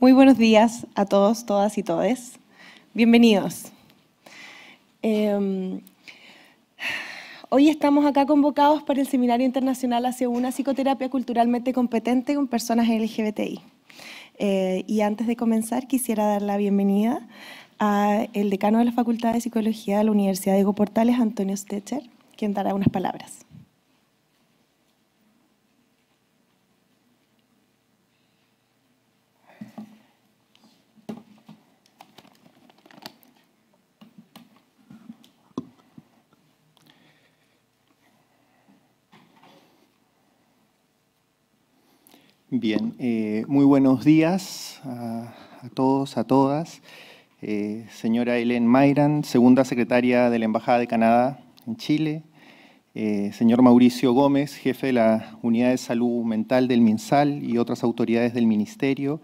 Muy buenos días a todos, todas y todes. Bienvenidos. Em, hoy estamos acá convocados para el Seminario Internacional hacia una psicoterapia culturalmente competente con personas LGBTI. Eh, y antes de comenzar, quisiera dar la bienvenida al decano de la Facultad de Psicología de la Universidad de Eco Portales, Antonio Stecher, quien dará unas palabras. Bien, eh, muy buenos días a, todos, a todas. Eh, señora Helen Mayran, segunda secretaria de la Embajada de Canadá en Chile. Eh, señor Mauricio Gómez, jefe de la Unidad de Salud Mental del MinSal y otras autoridades del Ministerio.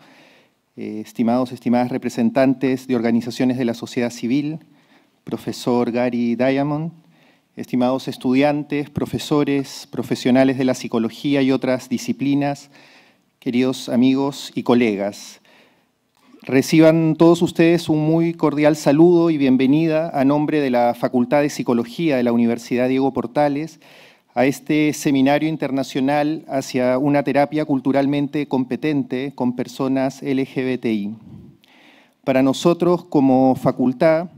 estimados, estimadas representantes de organizaciones de la sociedad civil. Profesor Gary Diamond. Estimados estudiantes, profesores, profesionales de la psicología y otras disciplinas queridos amigos y colegas. Reciban todos ustedes un muy cordial saludo y bienvenida a nombre de la Facultad de Psicología de la Universidad Diego Portales a este seminario internacional hacia una terapia culturalmente competente con personas LGBTI. Para nosotros como facultad,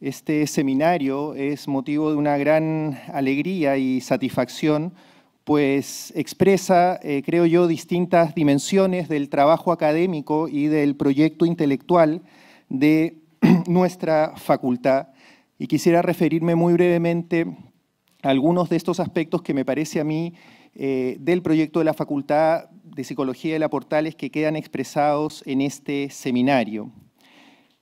este seminario es motivo de una gran alegría y satisfacción pues expresa, eh, creo yo, distintas dimensiones del trabajo académico y del proyecto intelectual de nuestra facultad. Y quisiera referirme muy brevemente a algunos de estos aspectos que me parece a mí eh, del proyecto de la Facultad de Psicología de la Portales que quedan expresados en este seminario.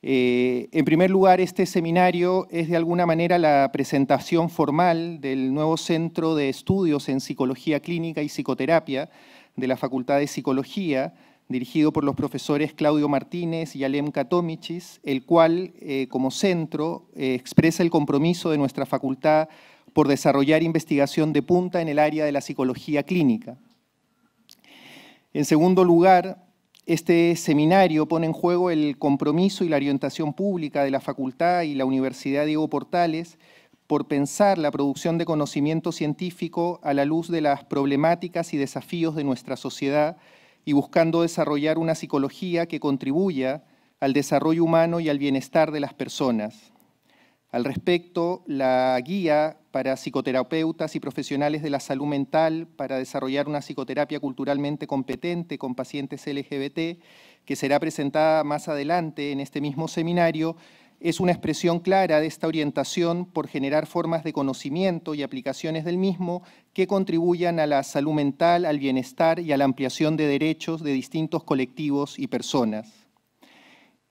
Eh, en primer lugar, este seminario es de alguna manera la presentación formal del nuevo Centro de Estudios en Psicología Clínica y Psicoterapia de la Facultad de Psicología, dirigido por los profesores Claudio Martínez y Alem Katomichis, el cual, eh, como centro, eh, expresa el compromiso de nuestra facultad por desarrollar investigación de punta en el área de la psicología clínica. En segundo lugar, este seminario pone en juego el compromiso y la orientación pública de la Facultad y la Universidad Diego Portales por pensar la producción de conocimiento científico a la luz de las problemáticas y desafíos de nuestra sociedad y buscando desarrollar una psicología que contribuya al desarrollo humano y al bienestar de las personas. Al respecto, la guía para psicoterapeutas y profesionales de la salud mental para desarrollar una psicoterapia culturalmente competente con pacientes LGBT, que será presentada más adelante en este mismo seminario, es una expresión clara de esta orientación por generar formas de conocimiento y aplicaciones del mismo que contribuyan a la salud mental, al bienestar y a la ampliación de derechos de distintos colectivos y personas.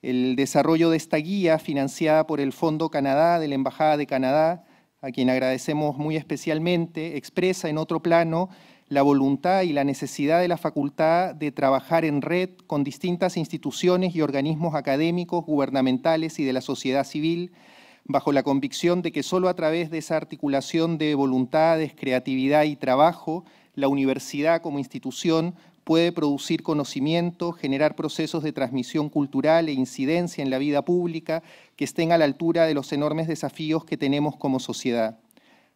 El desarrollo de esta guía, financiada por el Fondo Canadá de la Embajada de Canadá, a quien agradecemos muy especialmente, expresa en otro plano la voluntad y la necesidad de la facultad de trabajar en red con distintas instituciones y organismos académicos, gubernamentales y de la sociedad civil, bajo la convicción de que solo a través de esa articulación de voluntades, creatividad y trabajo, la universidad como institución puede producir conocimiento, generar procesos de transmisión cultural e incidencia en la vida pública que estén a la altura de los enormes desafíos que tenemos como sociedad.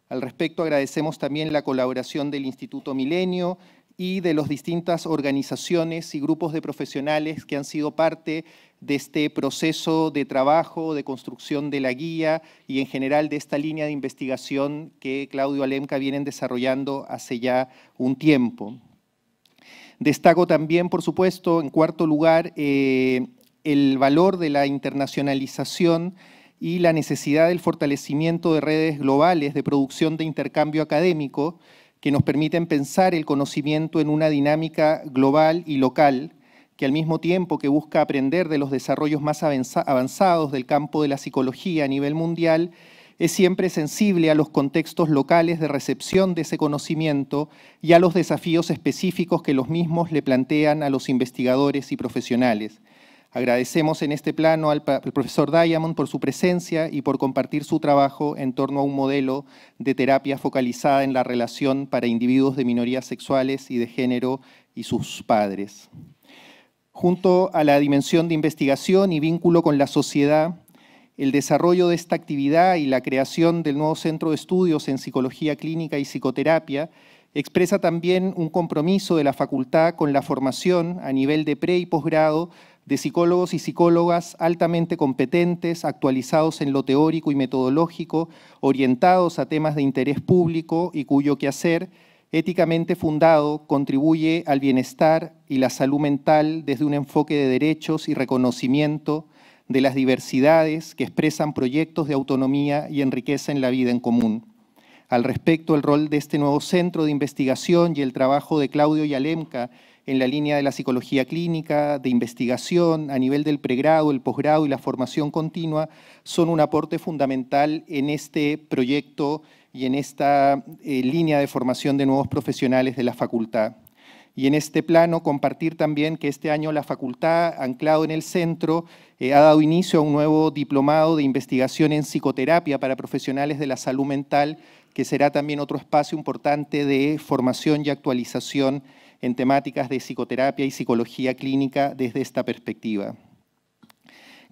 Al respecto, agradecemos también la colaboración del Instituto Milenio y de las distintas organizaciones y grupos de profesionales que han sido parte de este proceso de trabajo, de construcción de la guía y en general de esta línea de investigación que Claudio Alemca vienen desarrollando hace ya un tiempo. Destaco también, por supuesto, en cuarto lugar, eh, el valor de la internacionalización y la necesidad del fortalecimiento de redes globales de producción de intercambio académico que nos permiten pensar el conocimiento en una dinámica global y local que al mismo tiempo que busca aprender de los desarrollos más avanzados del campo de la psicología a nivel mundial, es siempre sensible a los contextos locales de recepción de ese conocimiento y a los desafíos específicos que los mismos le plantean a los investigadores y profesionales. Agradecemos en este plano al, profesor Diamond por su presencia y por compartir su trabajo en torno a un modelo de terapia focalizada en la relación para individuos de minorías sexuales y de género y sus padres. Junto a la dimensión de investigación y vínculo con la sociedad, el desarrollo de esta actividad y la creación del nuevo Centro de Estudios en Psicología Clínica y Psicoterapia expresa también un compromiso de la facultad con la formación a nivel de pre y posgrado de psicólogos y psicólogas altamente competentes, actualizados en lo teórico y metodológico, orientados a temas de interés público y cuyo quehacer, éticamente fundado, contribuye al bienestar y la salud mental desde un enfoque de derechos y reconocimiento de las diversidades que expresan proyectos de autonomía y enriquecen la vida en común. Al respecto, el rol de este nuevo centro de investigación y el trabajo de Claudio y Yalemka en la línea de la psicología clínica, de investigación a nivel del pregrado, el posgrado y la formación continua son un aporte fundamental en este proyecto y en esta eh, línea de formación de nuevos profesionales de la facultad. Y en este plano compartir también que este año la facultad, anclado en el centro, eh, ha dado inicio a un nuevo diplomado de investigación en psicoterapia para profesionales de la salud mental, que será también otro espacio importante de formación y actualización en temáticas de psicoterapia y psicología clínica desde esta perspectiva.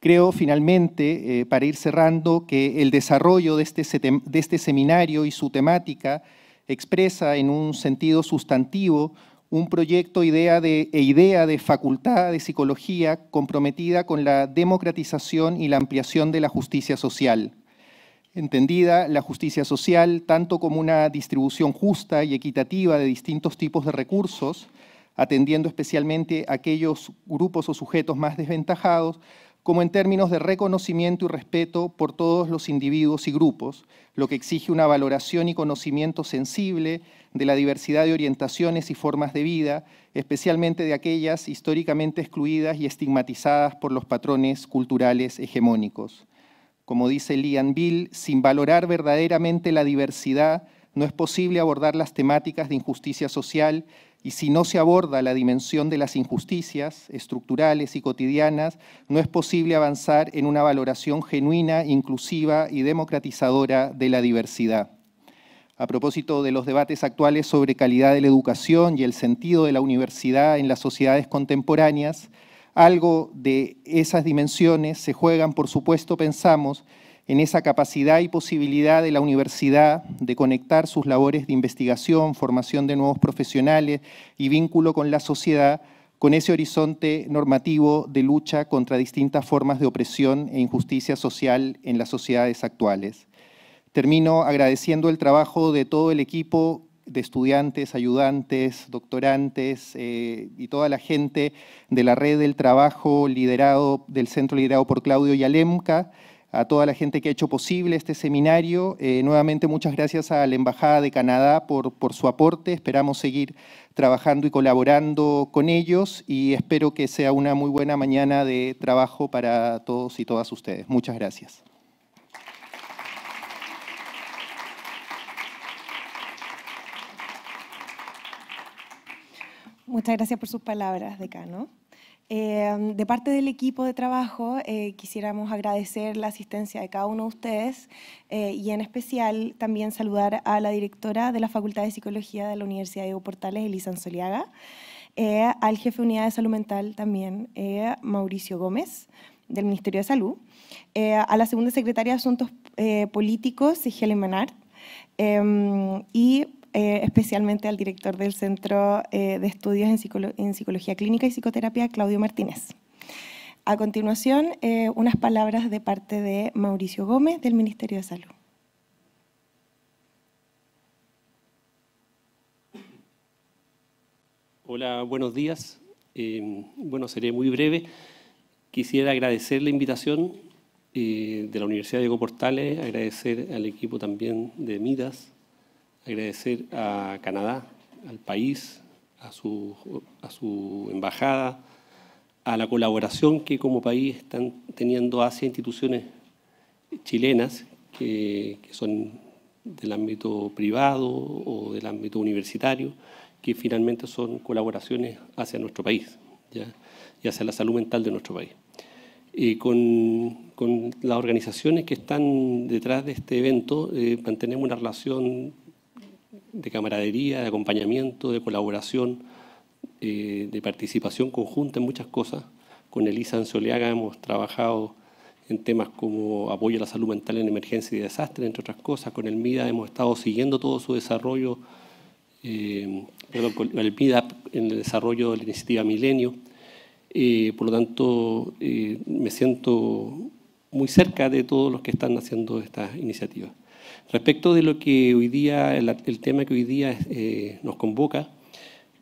Creo finalmente, eh, para ir cerrando, que el desarrollo este de este seminario y su temática expresa en un sentido sustantivo un proyecto idea e idea de facultad de psicología comprometida con la democratización y la ampliación de la justicia social. Entendida la justicia social tanto como una distribución justa y equitativa de distintos tipos de recursos, atendiendo especialmente a aquellos grupos o sujetos más desventajados, como en términos de reconocimiento y respeto por todos los individuos y grupos, lo que exige una valoración y conocimiento sensible de la diversidad de orientaciones y formas de vida, especialmente de aquellas históricamente excluidas y estigmatizadas por los patrones culturales hegemónicos. Como dice Lian Bill, sin valorar verdaderamente la diversidad, no es posible abordar las temáticas de injusticia social y si no se aborda la dimensión de las injusticias estructurales y cotidianas, no es posible avanzar en una valoración genuina, inclusiva y democratizadora de la diversidad. A propósito de los debates actuales sobre calidad de la educación y el sentido de la universidad en las sociedades contemporáneas, algo de esas dimensiones se juegan, por supuesto, pensamos, en esa capacidad y posibilidad de la universidad de conectar sus labores de investigación, formación de nuevos profesionales y vínculo con la sociedad con ese horizonte normativo de lucha contra distintas formas de opresión e injusticia social en las sociedades actuales. Termino agradeciendo el trabajo de todo el equipo de estudiantes, ayudantes, doctorantes eh, y toda la gente de la red del trabajo liderado del centro liderado por Claudio Yalemka a toda la gente que ha hecho posible este seminario. Eh, nuevamente muchas gracias a la Embajada de Canadá por, por su aporte. Esperamos seguir trabajando y colaborando con ellos y espero que sea una muy buena mañana de trabajo para todos y todas ustedes. Muchas gracias. Muchas gracias por sus palabras, decano. Em, de parte del equipo de trabajo, eh, quisiéramos agradecer la asistencia de cada uno de ustedes eh, y en especial también saludar a la directora de la Facultad de Psicología de la Universidad de Diego Portales, Elisa Ansoliaga, eh, al jefe de Unidad de Salud Mental también, Mauricio Gómez, del Ministerio de Salud, a la segunda secretaria de Asuntos Políticos, Helen Menard, em, y eh, especialmente al director del Centro eh, de Estudios en, Psicología Clínica y Psicoterapia, Claudio Martínez. A continuación, eh, unas palabras de parte de Mauricio Gómez del Ministerio de Salud. Hola, buenos días. bueno, seré muy breve. Quisiera agradecer la invitación de la Universidad Diego Portales, agradecer al equipo también de Midas, agradecer a Canadá, al país, a su, a su embajada, a la colaboración que como país están teniendo hacia instituciones chilenas que, son del ámbito privado o del ámbito universitario, que finalmente son colaboraciones hacia nuestro país y hacia la salud mental de nuestro país. con, las organizaciones que están detrás de este evento eh, mantenemos una relación de camaradería, de acompañamiento, de colaboración, eh, de participación conjunta en muchas cosas. Con Elisa Anzoleaga hemos trabajado en temas como apoyo a la salud mental en emergencia y desastre, entre otras cosas. Con el MIDA hemos estado siguiendo todo su desarrollo, eh, perdón, el MIDA en el desarrollo de la iniciativa Milenio. Eh, por lo tanto, me siento muy cerca de todos los que están haciendo estas iniciativas. Respecto de lo que hoy día, el, tema que hoy día eh, nos convoca,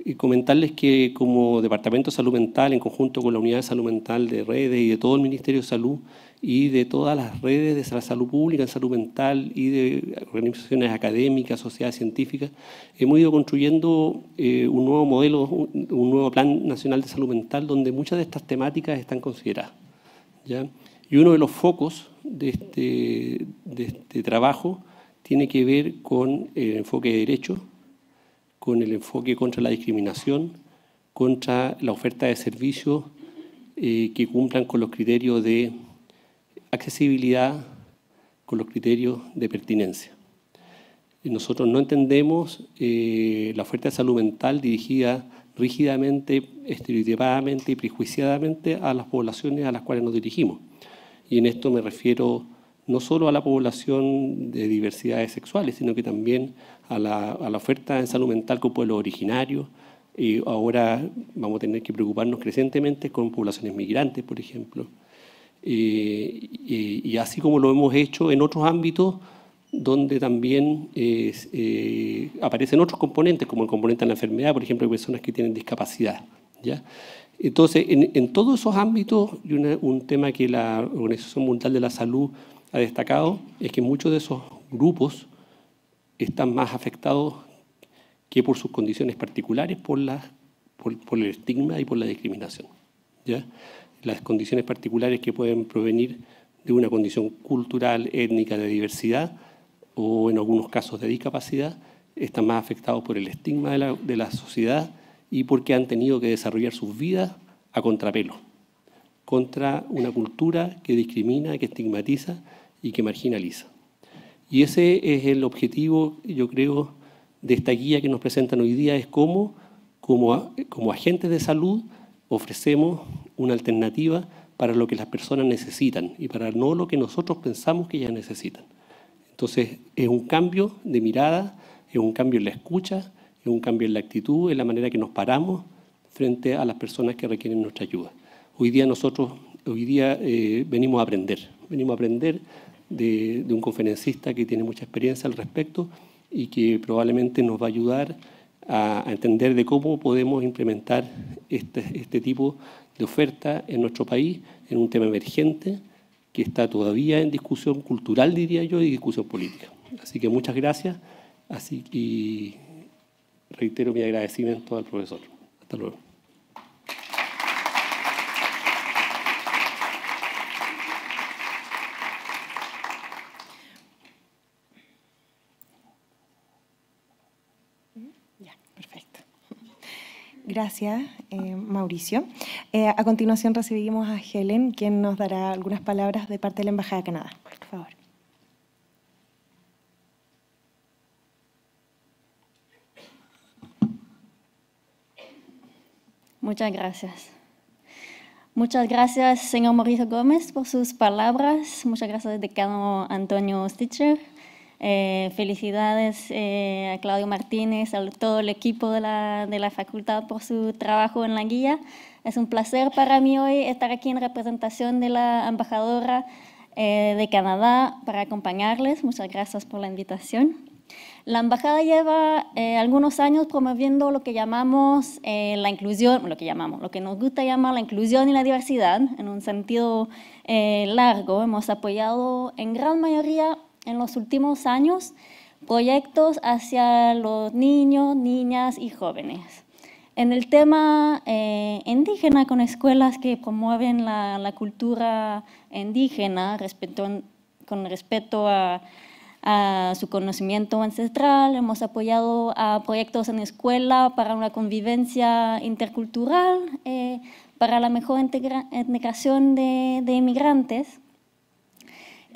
y comentarles que como Departamento de Salud Mental, en conjunto con la Unidad de Salud Mental de Redes y de todo el Ministerio de Salud y de todas las redes de salud pública en salud mental y de organizaciones académicas, sociedades científicas, hemos ido construyendo eh, un nuevo modelo, un, nuevo plan nacional de salud mental donde muchas de estas temáticas están consideradas. Y uno de los focos de este, de este trabajo tiene que ver con el enfoque de derecho, con el enfoque contra la discriminación, contra la oferta de servicios eh, que cumplan con los criterios de accesibilidad, con los criterios de pertinencia. Nosotros no entendemos eh, la oferta de salud mental dirigida rígidamente, estereotipadamente y prejuiciadamente a las poblaciones a las cuales nos dirigimos. Y en esto me refiero no solo a la población de diversidades sexuales, sino que también a la, oferta en salud mental con pueblos originarios. Y ahora vamos a tener que preocuparnos crecientemente con poblaciones migrantes, por ejemplo. Eh, y, así como lo hemos hecho en otros ámbitos donde también eh, aparecen otros componentes, como el componente de la enfermedad, por ejemplo, personas que tienen discapacidad. ¿ya? Entonces, en, todos esos ámbitos, y un tema que la Organización Mundial de la Salud ha destacado es que muchos de esos grupos están más afectados que por sus condiciones particulares, por, por, el estigma y por la discriminación. ¿ya? Las condiciones particulares que pueden provenir de una condición cultural, étnica, de diversidad o en algunos casos de discapacidad, están más afectados por el estigma de la, de la sociedad y porque han tenido que desarrollar sus vidas a contrapelo, contra una cultura que discrimina, que estigmatiza y que marginaliza. Y ese es el objetivo, yo creo, de esta guía que nos presentan hoy día, es cómo, como, como agentes de salud, ofrecemos una alternativa para lo que las personas necesitan y para no lo que nosotros pensamos que ellas necesitan. Entonces, es un cambio de mirada, es un cambio en la escucha, es un cambio en la actitud, en la manera que nos paramos frente a las personas que requieren nuestra ayuda. Hoy día nosotros, hoy día eh, venimos a aprender, venimos a aprender de, un conferencista que tiene mucha experiencia al respecto y que probablemente nos va a ayudar a, entender de cómo podemos implementar este, este, tipo de oferta en nuestro país, en un tema emergente que está todavía en discusión cultural, diría yo, y discusión política. Así que muchas gracias así, que reitero mi agradecimiento al profesor. Hasta luego. Gracias, eh, Mauricio. Eh, a continuación recibimos a Helen, quien nos dará algunas palabras de parte de la Embajada de Canadá. Por favor. Muchas gracias. Muchas gracias, señor Mauricio Gómez, por sus palabras. Muchas gracias, decano Antonio Stitcher, eh, felicidades eh, a Claudio Martínez, a todo el equipo de la, facultad por su trabajo en la guía. Es un placer para mí hoy estar aquí en representación de la embajadora eh, de Canadá para acompañarles. Muchas gracias por la invitación. La embajada lleva algunos años promoviendo lo que llamamos la inclusión, lo que llamamos, lo que nos gusta llamar la inclusión y la diversidad en un sentido largo. Hemos apoyado en gran mayoría en los últimos años, proyectos hacia los niños, niñas y jóvenes. En el tema eh, indígena, con escuelas que promueven la, cultura indígena con respeto a, su conocimiento ancestral, hemos apoyado a proyectos en escuela para una convivencia intercultural, eh, para la mejor integración de, de inmigrantes.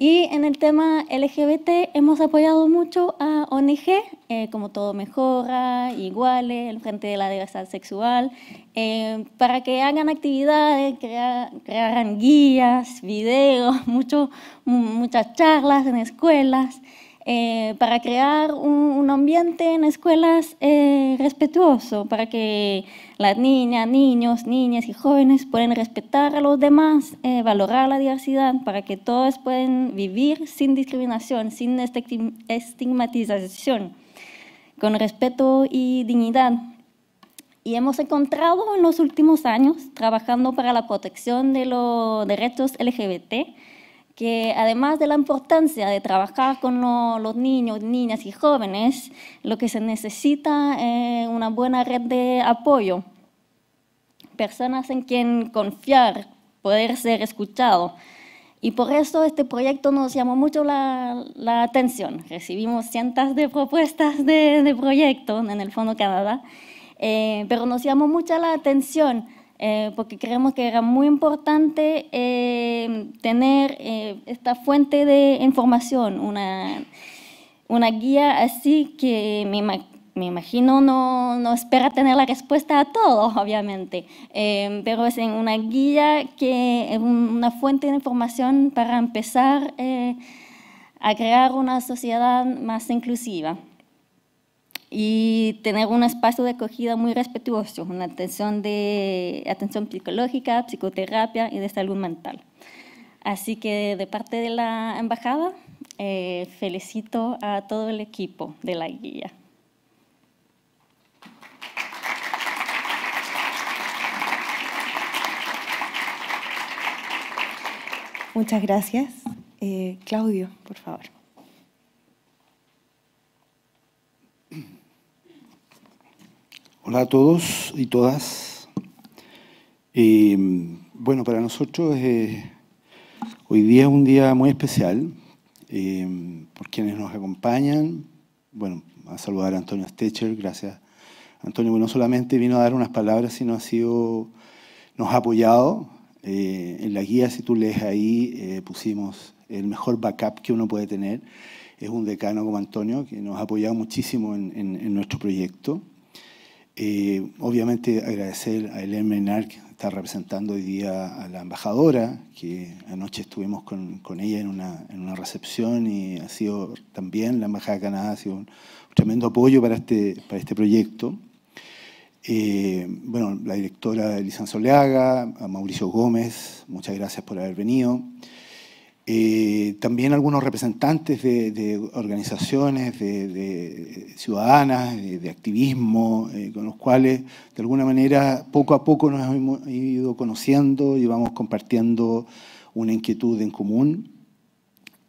Y en el tema LGBT hemos apoyado mucho a ONG, eh, como Todo Mejora, Iguales, Frente de la diversidad sexual, eh, para que hagan actividades, crearan guías, videos, mucho, muchas charlas en escuelas. Eh, para crear un, ambiente en escuelas eh, respetuoso, para que las niñas, niños, niñas y jóvenes puedan respetar a los demás, eh, valorar la diversidad, para que todos puedan vivir sin discriminación, sin estigmatización, con respeto y dignidad. Y hemos encontrado en los últimos años, trabajando para la protección de los derechos LGBT, que además de la importancia de trabajar con los niños, niñas y jóvenes, lo que se necesita es una buena red de apoyo, personas en quien confiar, poder ser escuchado. Y por eso este proyecto nos llamó mucho la, atención. Recibimos cientos de propuestas de, de proyecto en el Fondo Canadá, eh, pero nos llamó mucha la atención eh, porque creemos que era muy importante eh, tener eh, esta fuente de información, una, guía así que me, imagino no, no, espera tener la respuesta a todo, obviamente, pero es una guía que es una fuente de información para empezar a crear una sociedad más inclusiva y tener un espacio de acogida muy respetuoso, una atención, de, atención psicológica, psicoterapia y de salud mental. Así que de parte de la embajada, eh, felicito a todo el equipo de la guía. Muchas gracias. Eh, Claudio, por favor. Hola a todos y todas. Eh, bueno, para nosotros eh, hoy día es un día muy especial. Eh, por quienes nos acompañan, bueno, a saludar a Antonio Stecher, gracias. Antonio, Bueno, no solamente vino a dar unas palabras, sino ha sido, nos ha apoyado. en la guía, si tú lees ahí, pusimos el mejor backup que uno puede tener. Es un decano como Antonio, que nos ha apoyado muchísimo en nuestro proyecto. Eh, obviamente agradecer a Helen Menard, que está representando hoy día a la embajadora, que anoche estuvimos con, ella en una, recepción y ha sido también, la Embajada de Canadá un tremendo apoyo para este, para este proyecto. Eh, bueno, la directora Elisa Soleaga, a Mauricio Gómez, muchas gracias por haber venido. Eh, también algunos representantes de, organizaciones de, ciudadanas, de, activismo, eh, con los cuales de alguna manera poco a poco nos hemos ido conociendo y vamos compartiendo una inquietud en común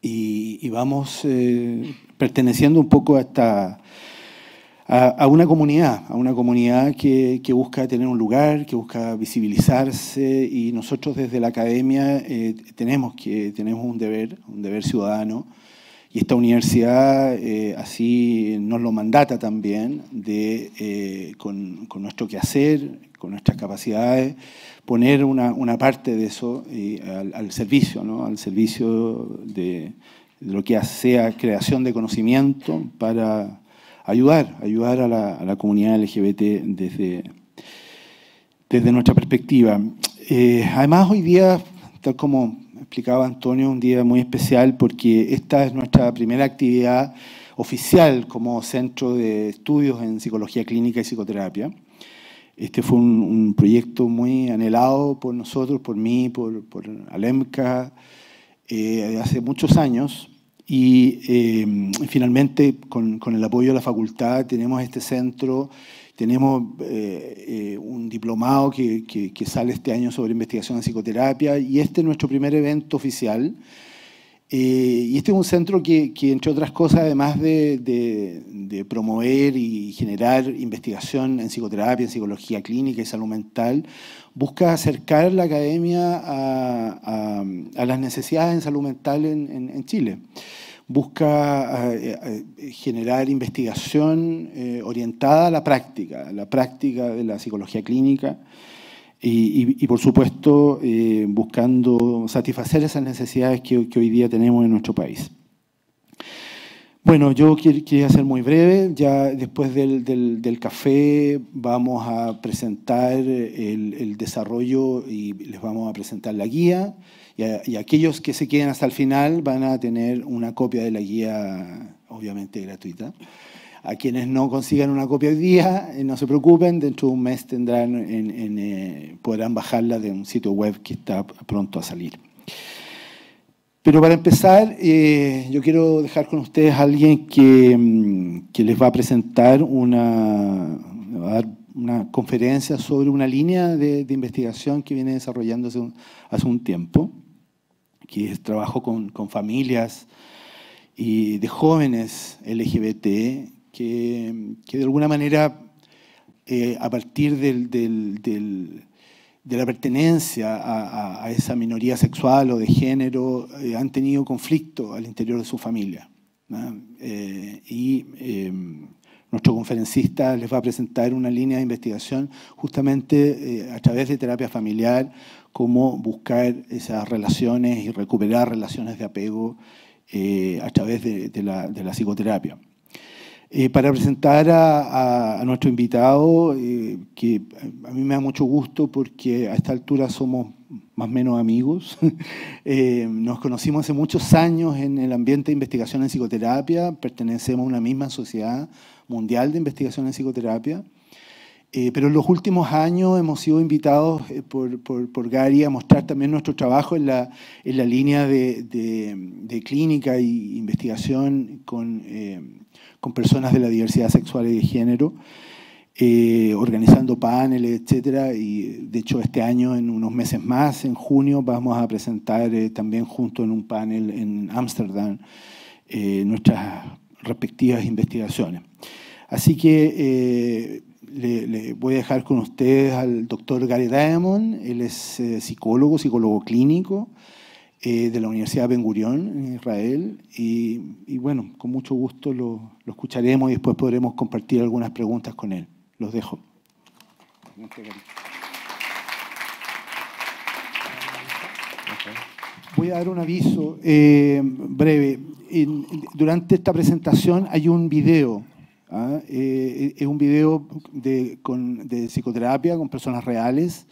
y, vamos eh, perteneciendo un poco a esta, a, una comunidad, a una comunidad que, busca tener un lugar, que busca visibilizarse y nosotros desde la academia eh, tenemos, que, tenemos un deber, un deber ciudadano y esta universidad eh, así nos lo mandata también de, eh, con, nuestro quehacer, con nuestras capacidades, poner una, parte de eso al, servicio, al servicio de, lo que sea creación de conocimiento para, ayudar, ayudar a la, comunidad LGBT desde, desde nuestra perspectiva. Eh, además, hoy día, tal como explicaba Antonio, un día muy especial porque esta es nuestra primera actividad oficial como centro de estudios en psicología clínica y psicoterapia. Este fue un, proyecto muy anhelado por nosotros, por mí, por, por Alemca, eh, hace muchos años, y eh, finalmente, con, el apoyo de la facultad, tenemos este centro, tenemos eh, eh, un diplomado que, sale este año sobre investigación en psicoterapia y este es nuestro primer evento oficial. y este es un centro que, entre otras cosas, además de, promover y generar investigación en psicoterapia, en psicología clínica y salud mental, busca acercar la academia a, las necesidades en salud mental en Chile busca eh, eh, generar investigación eh, orientada a la práctica, a la práctica de la psicología clínica y, por supuesto, buscando satisfacer esas necesidades que, hoy día tenemos en nuestro país. Bueno, yo quería ser muy breve. Ya después del, café vamos a presentar eh, el, desarrollo y les vamos a presentar la guía. Y, aquellos que se queden hasta el final van a tener una copia de la guía, obviamente gratuita. A quienes no consigan una copia hoy día, eh, no se preocupen, dentro de un mes tendrán eh, podrán bajarla de un sitio web que está pronto a salir. Pero para empezar, eh, yo quiero dejar con ustedes a alguien que, mm, les va a presentar una, una conferencia sobre una línea de, investigación que viene desarrollándose hace un tiempo, que es trabajo con, familias y de jóvenes LGBT que, de alguna manera, eh, a partir del, del de la pertenencia a, esa minoría sexual o de género eh, han tenido conflicto al interior de su familia. Eh, y em, nuestro conferencista les va a presentar una línea de investigación justamente eh, a través de terapia familiar, cómo buscar esas relaciones y recuperar relaciones de apego a través de la psicoterapia. Eh, para presentar a, nuestro invitado, eh, que a mí me da mucho gusto porque a esta altura somos más o menos amigos. Eh, nos conocimos hace muchos años en el ambiente de investigación en psicoterapia, pertenecemos a una misma sociedad mundial de investigación en psicoterapia. pero en los últimos años hemos sido invitados por, Gary a mostrar también nuestro trabajo en la, en la línea de, de clínica e investigación con con personas de la diversidad sexual y de género, eh, organizando paneles, etcétera. Y de hecho, este año, en unos meses más, en junio, vamos a presentar eh, también junto en un panel en Ámsterdam eh, nuestras respectivas investigaciones. Así que le, le, voy a dejar con ustedes al doctor Gary Diamond. Él es psicólogo, psicólogo clínico eh, de la Universidad Ben Gurion, en Israel. Y, bueno, con mucho gusto lo, escucharemos y después podremos compartir algunas preguntas con él. Los dejo. Voy a dar un aviso eh, breve. durante esta presentación hay un video ¿ah? eh, es un video de, con, de, psicoterapia con personas reales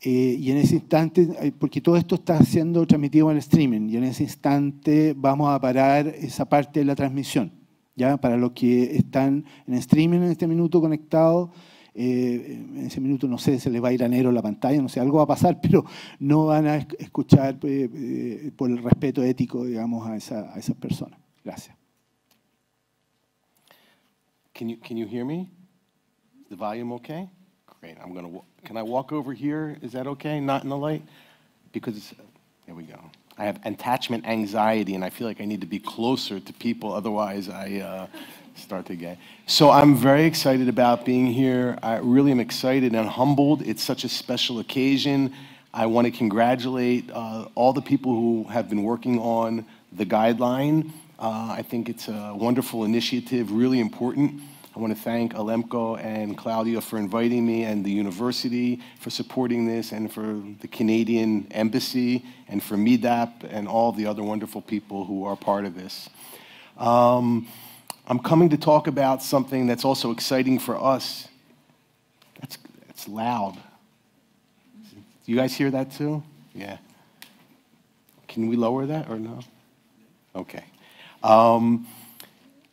eh, y en ese instante, eh, porque todo esto está siendo transmitido en el streaming, y en ese instante vamos a parar esa parte de la transmisión. ¿ya? Para los que están en streaming en este minuto conectado, eh, en ese minuto, no sé, se les va a ir a negro la pantalla, no sé, algo va a pasar, pero no van a escuchar por el respeto ético, digamos, a, esa, a esas personas. Gracias. Can you, can you hear me? The Great, I'm gonna, can I walk over here? Is that okay, not in the light? Because, there we go. I have attachment anxiety, and I feel like I need to be closer to people, otherwise I uh, start to get. So I'm very excited about being here. I really am excited and humbled. It's such a special occasion. I want to congratulate uh, all the people who have been working on the guideline. Uh, I think it's a wonderful initiative, really important. I want to thank Alemco and Claudia for inviting me and the university for supporting this and for the Canadian Embassy and for Medap and all the other wonderful people who are part of this. Um, I'm coming to talk about something that's also exciting for us. That's, that's loud. Do you guys hear that too? Yeah. Can we lower that or no? Okay. Um,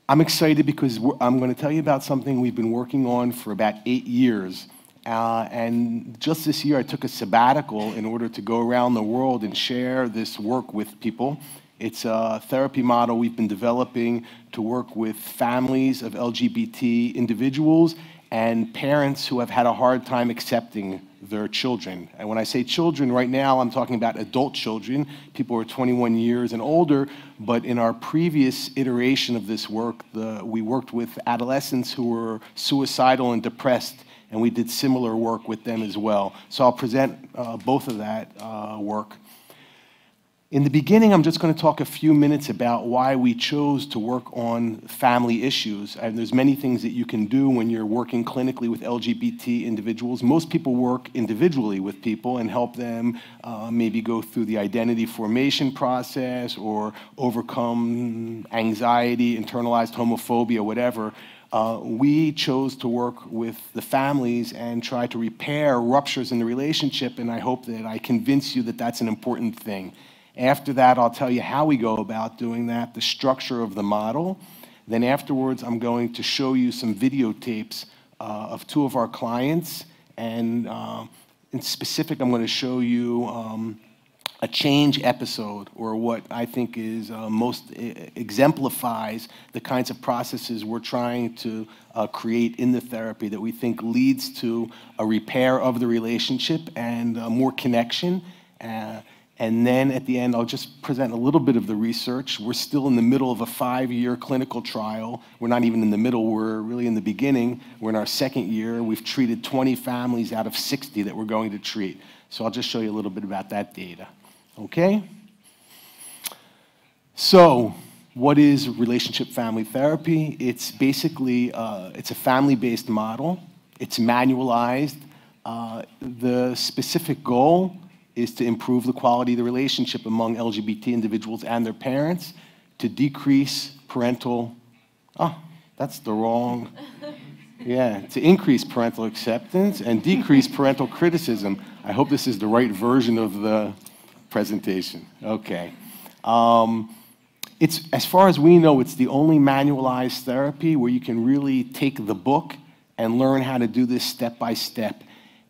I'm excited because I'm going to tell you about something we've been working on for about eight years. Uh, and just this year, I took a sabbatical in order to go around the world and share this work with people. It's a therapy model we've been developing to work with families of LGBT individuals and parents who have had a hard time accepting their children. And when I say children, right now I'm talking about adult children, people who are 21 years and older. But in our previous iteration of this work, the, we worked with adolescents who were suicidal and depressed, and we did similar work with them as well. So I'll present uh, both of that uh, work. In the beginning, I'm just going to talk a few minutes about why we chose to work on family issues. And there's many things that you can do when you're working clinically with LGBT individuals. Most people work individually with people and help them uh, maybe go through the identity formation process or overcome anxiety, internalized homophobia, whatever. Uh, we chose to work with the families and try to repair ruptures in the relationship, and I hope that I convince you that that's an important thing. After that, I'll tell you how we go about doing that, the structure of the model. Then afterwards, I'm going to show you some videotapes uh, of two of our clients. And uh, in specific, I'm going to show you um, a change episode or what I think is uh, most uh, exemplifies the kinds of processes we're trying to uh, create in the therapy that we think leads to a repair of the relationship and uh, more connection. Uh, and then at the end, I'll just present a little bit of the research. We're still in the middle of a five year clinical trial. We're not even in the middle, we're really in the beginning. We're in our second year. We've treated 20 families out of 60 that we're going to treat. So I'll just show you a little bit about that data. Okay? So, what is relationship family therapy? It's basically uh, it's a family-based model. It's manualized. Uh, the specific goal is to improve the quality of the relationship among LGBT individuals and their parents, to decrease parental, oh, that's the wrong, yeah, to increase parental acceptance and decrease parental criticism. I hope this is the right version of the presentation. Okay. Um, it's, as far as we know, it's the only manualized therapy where you can really take the book and learn how to do this step by step.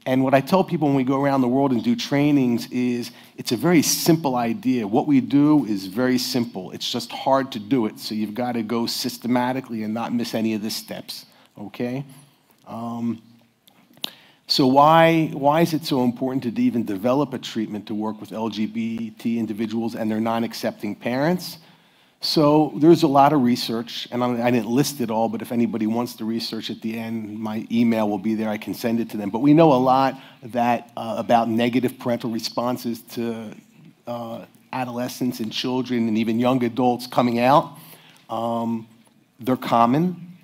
And what I tell people when we go around the world and do trainings is it's a very simple idea. What we do is very simple. It's just hard to do it. So you've got to go systematically and not miss any of the steps. Okay? Um, so why, why is it so important to even develop a treatment to work with LGBT individuals and their non-accepting parents? So there's a lot of research, and I didn't list it all, but if anybody wants to research at the end, my email will be there. I can send it to them. But we know a lot that uh, about negative parental responses to uh, adolescents and children and even young adults coming out. Um, they're common.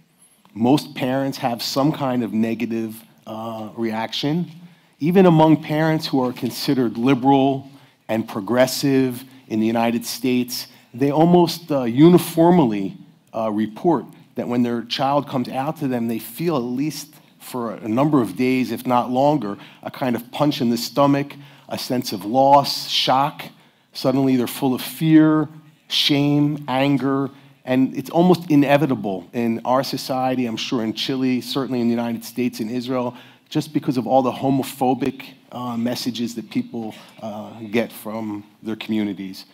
Most parents have some kind of negative uh, reaction, even among parents who are considered liberal and progressive in the United States they almost uh, uniformly uh, report that when their child comes out to them, they feel at least for a number of days, if not longer, a kind of punch in the stomach, a sense of loss, shock. Suddenly they're full of fear, shame, anger, and it's almost inevitable in our society, I'm sure in Chile, certainly in the United States, in Israel, just because of all the homophobic uh, messages that people uh, get from their communities.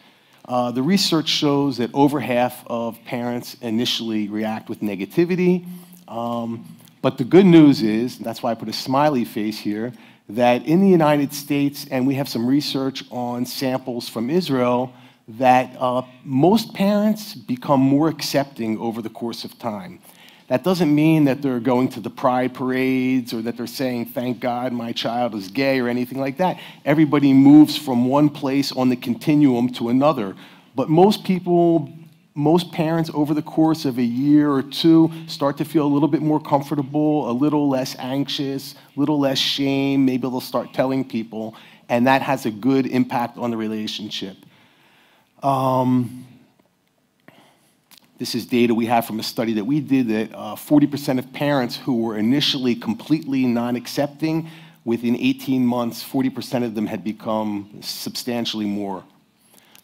Uh, the research shows that over half of parents initially react with negativity. Um, but the good news is, that's why I put a smiley face here, that in the United States, and we have some research on samples from Israel, that uh, most parents become more accepting over the course of time. That doesn't mean that they're going to the pride parades or that they're saying, thank God my child is gay or anything like that. Everybody moves from one place on the continuum to another. But most people, most parents over the course of a year or two start to feel a little bit more comfortable, a little less anxious, a little less shame. Maybe they'll start telling people, and that has a good impact on the relationship. Um, this is data we have from a study that we did that 40% uh, of parents who were initially completely non accepting, within 18 months, 40% of them had become substantially more.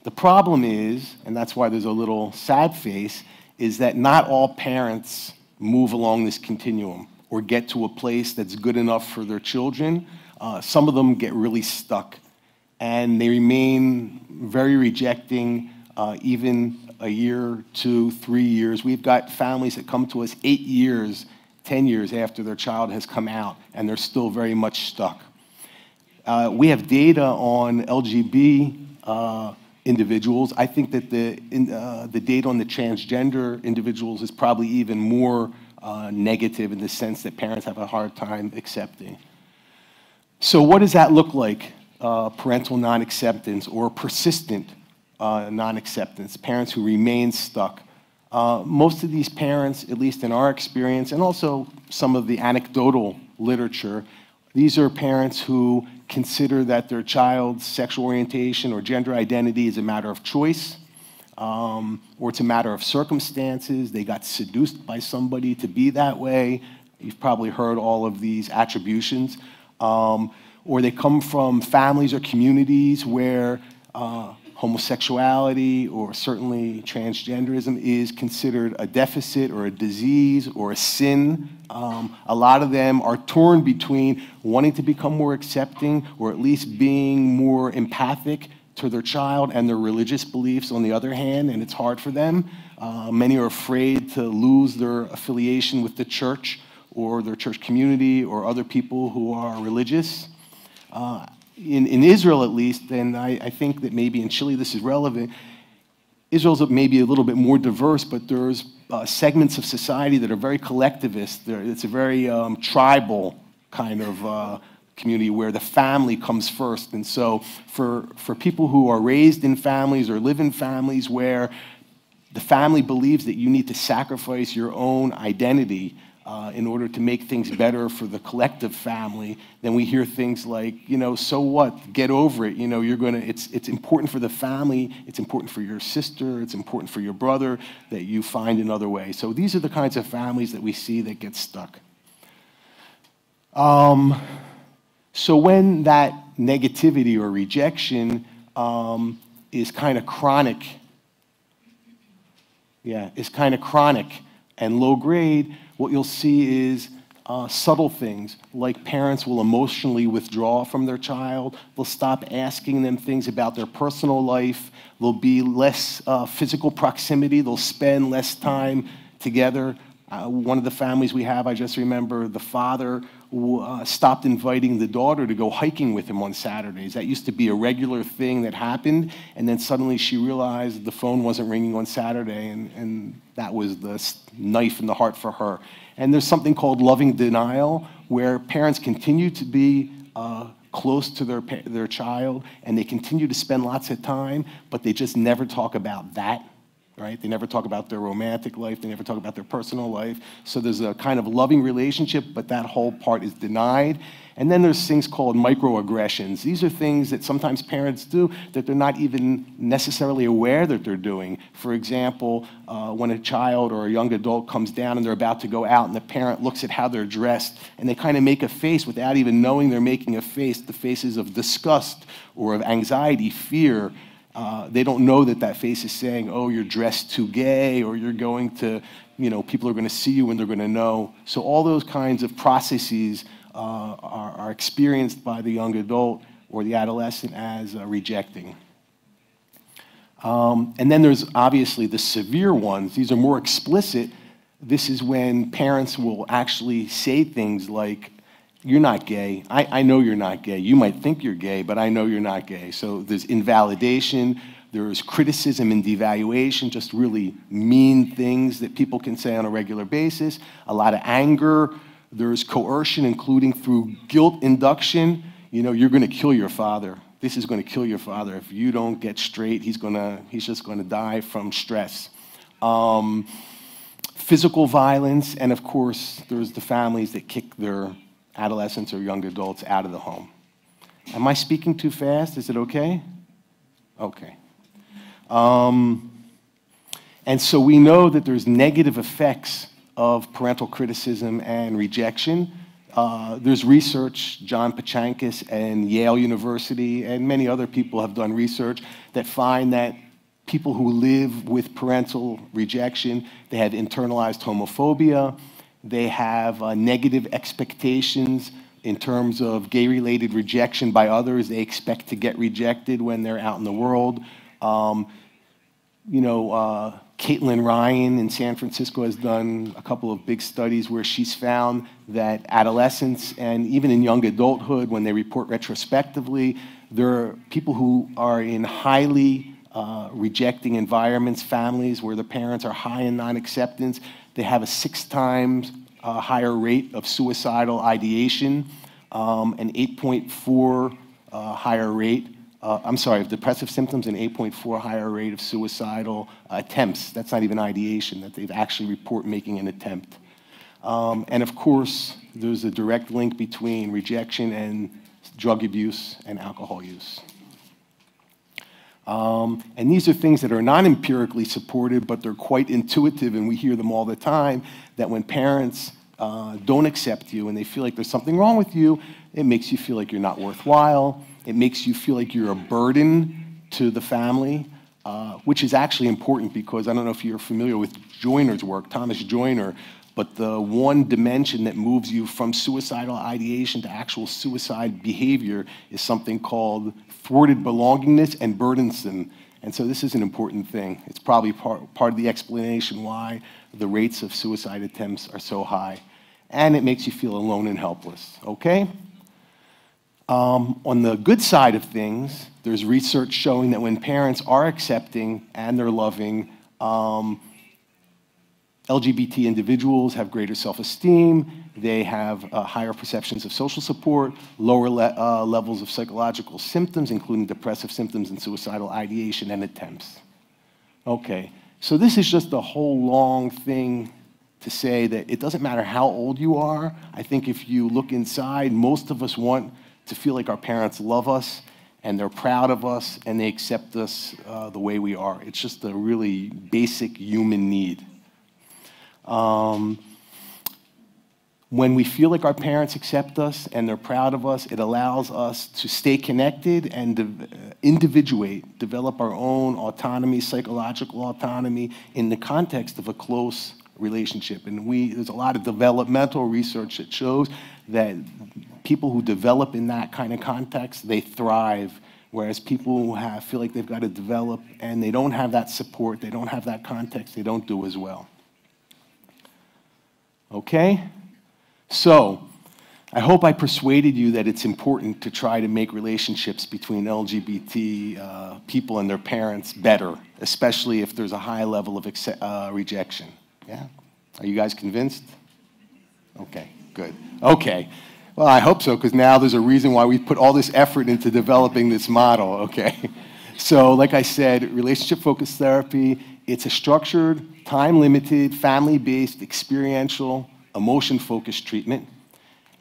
The problem is, and that's why there's a little sad face, is that not all parents move along this continuum or get to a place that's good enough for their children. Uh, some of them get really stuck and they remain very rejecting, uh, even a year, two, three years. We've got families that come to us eight years, 10 years after their child has come out, and they're still very much stuck. Uh, we have data on LGB uh, individuals. I think that the, in, uh, the data on the transgender individuals is probably even more uh, negative in the sense that parents have a hard time accepting. So, what does that look like? Uh, parental non acceptance or persistent uh, non-acceptance, parents who remain stuck. Uh, most of these parents, at least in our experience, and also some of the anecdotal literature, these are parents who consider that their child's sexual orientation or gender identity is a matter of choice, um, or it's a matter of circumstances. They got seduced by somebody to be that way. You've probably heard all of these attributions. Um, or they come from families or communities where uh, homosexuality or certainly transgenderism is considered a deficit or a disease or a sin. Um, a lot of them are torn between wanting to become more accepting or at least being more empathic to their child and their religious beliefs on the other hand, and it's hard for them. Uh, many are afraid to lose their affiliation with the church or their church community or other people who are religious. Uh, in, in Israel at least, and I, I think that maybe in Chile this is relevant, Israel's maybe a little bit more diverse, but there's uh, segments of society that are very collectivist. They're, it's a very um, tribal kind of uh, community where the family comes first. And so, for, for people who are raised in families or live in families where the family believes that you need to sacrifice your own identity uh, in order to make things better for the collective family, then we hear things like, you know, so what? Get over it. You know, you're going to, it's, it's important for the family, it's important for your sister, it's important for your brother that you find another way. So these are the kinds of families that we see that get stuck. Um, so when that negativity or rejection um, is kind of chronic, yeah, is kind of chronic and low grade, what you'll see is uh, subtle things like parents will emotionally withdraw from their child, they'll stop asking them things about their personal life, there'll be less uh, physical proximity, they'll spend less time together. Uh, one of the families we have, I just remember the father uh, stopped inviting the daughter to go hiking with him on Saturdays. That used to be a regular thing that happened, and then suddenly she realized the phone wasn't ringing on Saturday, and, and that was the knife in the heart for her. And there's something called loving denial, where parents continue to be uh, close to their, their child, and they continue to spend lots of time, but they just never talk about that right? They never talk about their romantic life, they never talk about their personal life. So there's a kind of loving relationship, but that whole part is denied. And then there's things called microaggressions. These are things that sometimes parents do that they're not even necessarily aware that they're doing. For example, uh, when a child or a young adult comes down and they're about to go out, and the parent looks at how they're dressed, and they kind of make a face without even knowing they're making a face the faces of disgust or of anxiety, fear. Uh, they don't know that that face is saying, oh, you're dressed too gay, or you're going to, you know, people are going to see you and they're going to know. So all those kinds of processes uh, are, are, experienced by the young adult or the adolescent as uh, rejecting. Um, and then there's obviously the severe ones. These are more explicit. This is when parents will actually say things like, you're not gay. I, I know you're not gay. You might think you're gay, but I know you're not gay. So there's invalidation, there's criticism and devaluation, just really mean things that people can say on a regular basis, a lot of anger. There's coercion, including through guilt induction. You know, you're going to kill your father. This is going to kill your father. If you don't get straight, he's, gonna, he's just going to die from stress. Um, physical violence, and of course, there's the families that kick their adolescents or young adults out of the home. Am I speaking too fast? Is it okay? Okay. Um, and so we know that there's negative effects of parental criticism and rejection. Uh, there's research, John Pachankis and Yale University and many other people have done research that find that people who live with parental rejection, they have internalized homophobia, they have uh, negative expectations in terms of gay related rejection by others. They expect to get rejected when they're out in the world. Um, you know, uh, Caitlin Ryan in San Francisco has done a couple of big studies where she's found that adolescents and even in young adulthood, when they report retrospectively, there are people who are in highly uh, rejecting environments, families where the parents are high in non acceptance. They have a six times a higher rate of suicidal ideation, um, an 8.4 uh, higher rate, uh, I'm sorry, of depressive symptoms, an 8.4 higher rate of suicidal attempts. That's not even ideation, that they've actually report making an attempt. Um, and of course, there's a direct link between rejection and drug abuse and alcohol use. Um, and these are things that are not empirically supported, but they're quite intuitive, and we hear them all the time that when parents uh, don't accept you and they feel like there's something wrong with you, it makes you feel like you're not worthwhile. It makes you feel like you're a burden to the family, uh, which is actually important because I don't know if you're familiar with Joyner's work, Thomas Joyner, but the one dimension that moves you from suicidal ideation to actual suicide behavior is something called thwarted belongingness and burdensome and so this is an important thing. It's probably part, part of the explanation why the rates of suicide attempts are so high. And it makes you feel alone and helpless, okay? Um, on the good side of things, there's research showing that when parents are accepting and they're loving, um, LGBT individuals have greater self esteem, they have uh, higher perceptions of social support, lower le uh, levels of psychological symptoms, including depressive symptoms and suicidal ideation and attempts. Okay, so this is just a whole long thing to say that it doesn't matter how old you are. I think if you look inside, most of us want to feel like our parents love us and they're proud of us and they accept us uh, the way we are. It's just a really basic human need. Um, when we feel like our parents accept us and they're proud of us, it allows us to stay connected and de uh, individuate, develop our own autonomy, psychological autonomy in the context of a close relationship. And we, there's a lot of developmental research that shows that people who develop in that kind of context, they thrive. Whereas people who have, feel like they've got to develop and they don't have that support, they don't have that context, they don't do as well. Okay? So, I hope I persuaded you that it's important to try to make relationships between LGBT uh, people and their parents better, especially if there's a high level of uh, rejection. Yeah? Are you guys convinced? Okay, good. Okay. Well, I hope so, because now there's a reason why we put all this effort into developing this model, okay? So, like I said, relationship focused therapy, it's a structured, time limited, family based, experiential, emotion focused treatment.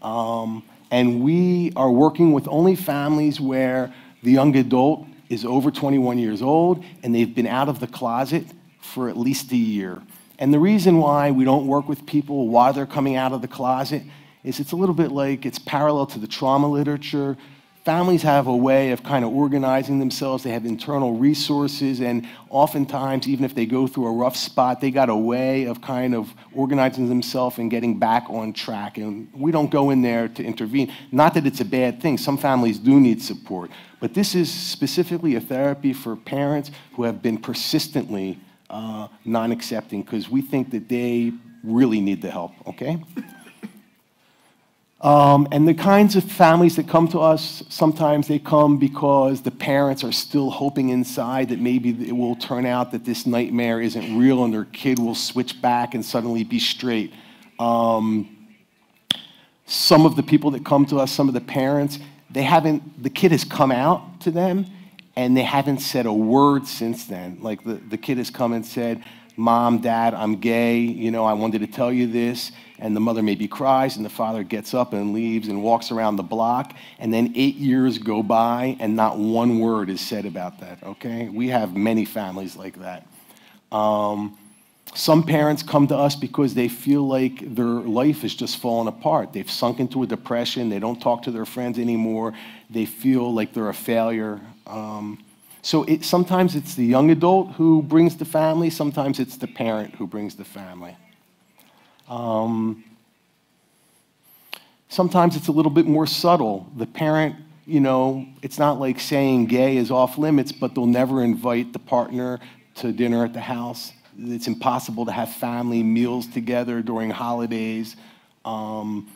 Um, and we are working with only families where the young adult is over 21 years old and they've been out of the closet for at least a year. And the reason why we don't work with people while they're coming out of the closet is it's a little bit like it's parallel to the trauma literature. Families have a way of kind of organizing themselves. They have internal resources, and oftentimes, even if they go through a rough spot, they got a way of kind of organizing themselves and getting back on track. And we don't go in there to intervene. Not that it's a bad thing, some families do need support, but this is specifically a therapy for parents who have been persistently uh, non accepting because we think that they really need the help, okay? Um, and the kinds of families that come to us, sometimes they come because the parents are still hoping inside that maybe it will turn out that this nightmare isn't real and their kid will switch back and suddenly be straight. Um, some of the people that come to us, some of the parents, they haven't, the kid has come out to them and they haven't said a word since then. Like the, the kid has come and said, Mom, Dad, I'm gay, you know, I wanted to tell you this and the mother maybe cries, and the father gets up and leaves and walks around the block, and then eight years go by, and not one word is said about that, okay? We have many families like that. Um, some parents come to us because they feel like their life is just falling apart. They've sunk into a depression. They don't talk to their friends anymore. They feel like they're a failure. Um, so it, sometimes it's the young adult who brings the family, sometimes it's the parent who brings the family. Um, sometimes it's a little bit more subtle. The parent, you know, it's not like saying gay is off limits, but they'll never invite the partner to dinner at the house. It's impossible to have family meals together during holidays. Um,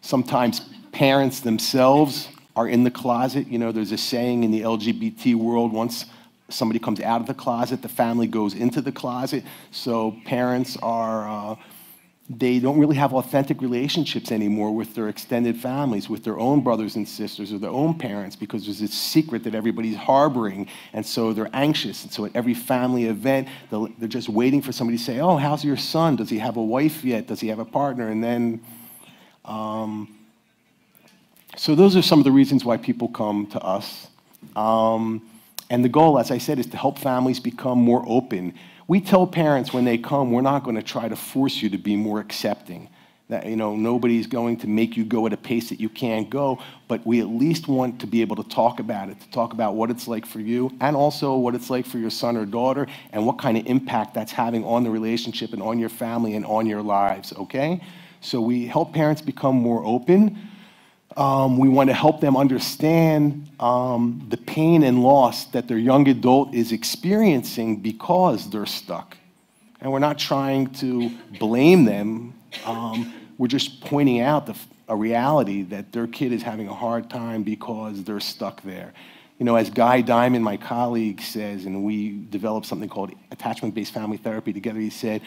sometimes parents themselves are in the closet. You know, there's a saying in the LGBT world once somebody comes out of the closet, the family goes into the closet. So parents are. Uh, they don't really have authentic relationships anymore with their extended families, with their own brothers and sisters, or their own parents, because there's this secret that everybody's harboring, and so they're anxious. And so at every family event, they're just waiting for somebody to say, Oh, how's your son? Does he have a wife yet? Does he have a partner? And then, um, so those are some of the reasons why people come to us. Um, and the goal, as I said, is to help families become more open we tell parents when they come, we're not going to try to force you to be more accepting. That, you know, nobody's going to make you go at a pace that you can't go, but we at least want to be able to talk about it, to talk about what it's like for you and also what it's like for your son or daughter and what kind of impact that's having on the relationship and on your family and on your lives, okay? So we help parents become more open. Um, we want to help them understand um, the pain and loss that their young adult is experiencing because they're stuck. And we're not trying to blame them. Um, we're just pointing out the, a reality that their kid is having a hard time because they're stuck there. You know, as Guy Diamond, my colleague, says, and we developed something called attachment based family therapy together, he said,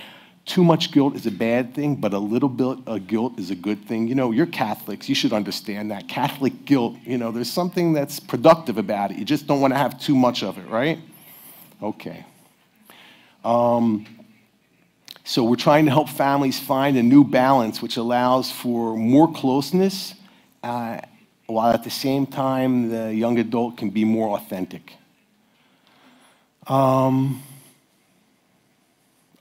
too much guilt is a bad thing, but a little bit of guilt is a good thing. You know, you're Catholics, you should understand that. Catholic guilt, you know, there's something that's productive about it. You just don't want to have too much of it, right? Okay. Um, so we're trying to help families find a new balance which allows for more closeness, uh, while at the same time, the young adult can be more authentic. Um,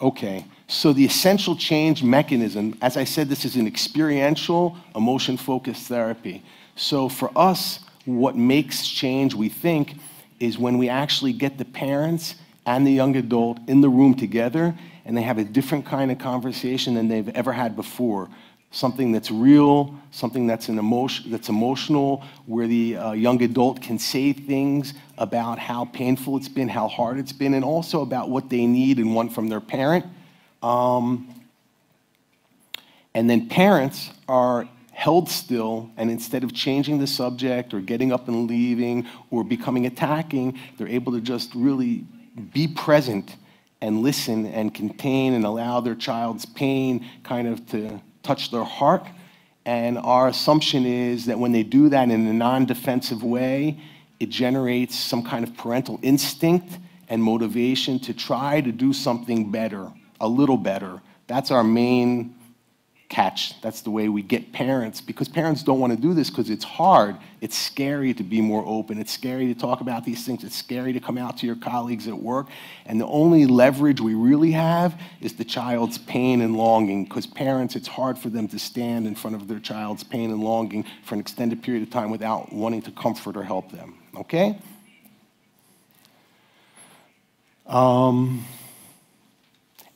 okay. So the essential change mechanism, as I said, this is an experiential, emotion focused therapy. So for us, what makes change, we think, is when we actually get the parents and the young adult in the room together and they have a different kind of conversation than they've ever had before. Something that's real, something that's, an emotion, that's emotional, where the uh, young adult can say things about how painful it's been, how hard it's been, and also about what they need and want from their parent um, and then parents are held still, and instead of changing the subject or getting up and leaving or becoming attacking, they're able to just really be present and listen and contain and allow their child's pain kind of to touch their heart. And our assumption is that when they do that in a non defensive way, it generates some kind of parental instinct and motivation to try to do something better a little better. That's our main catch. That's the way we get parents because parents don't want to do this because it's hard. It's scary to be more open. It's scary to talk about these things. It's scary to come out to your colleagues at work. And the only leverage we really have is the child's pain and longing because parents, it's hard for them to stand in front of their child's pain and longing for an extended period of time without wanting to comfort or help them. Okay? Um,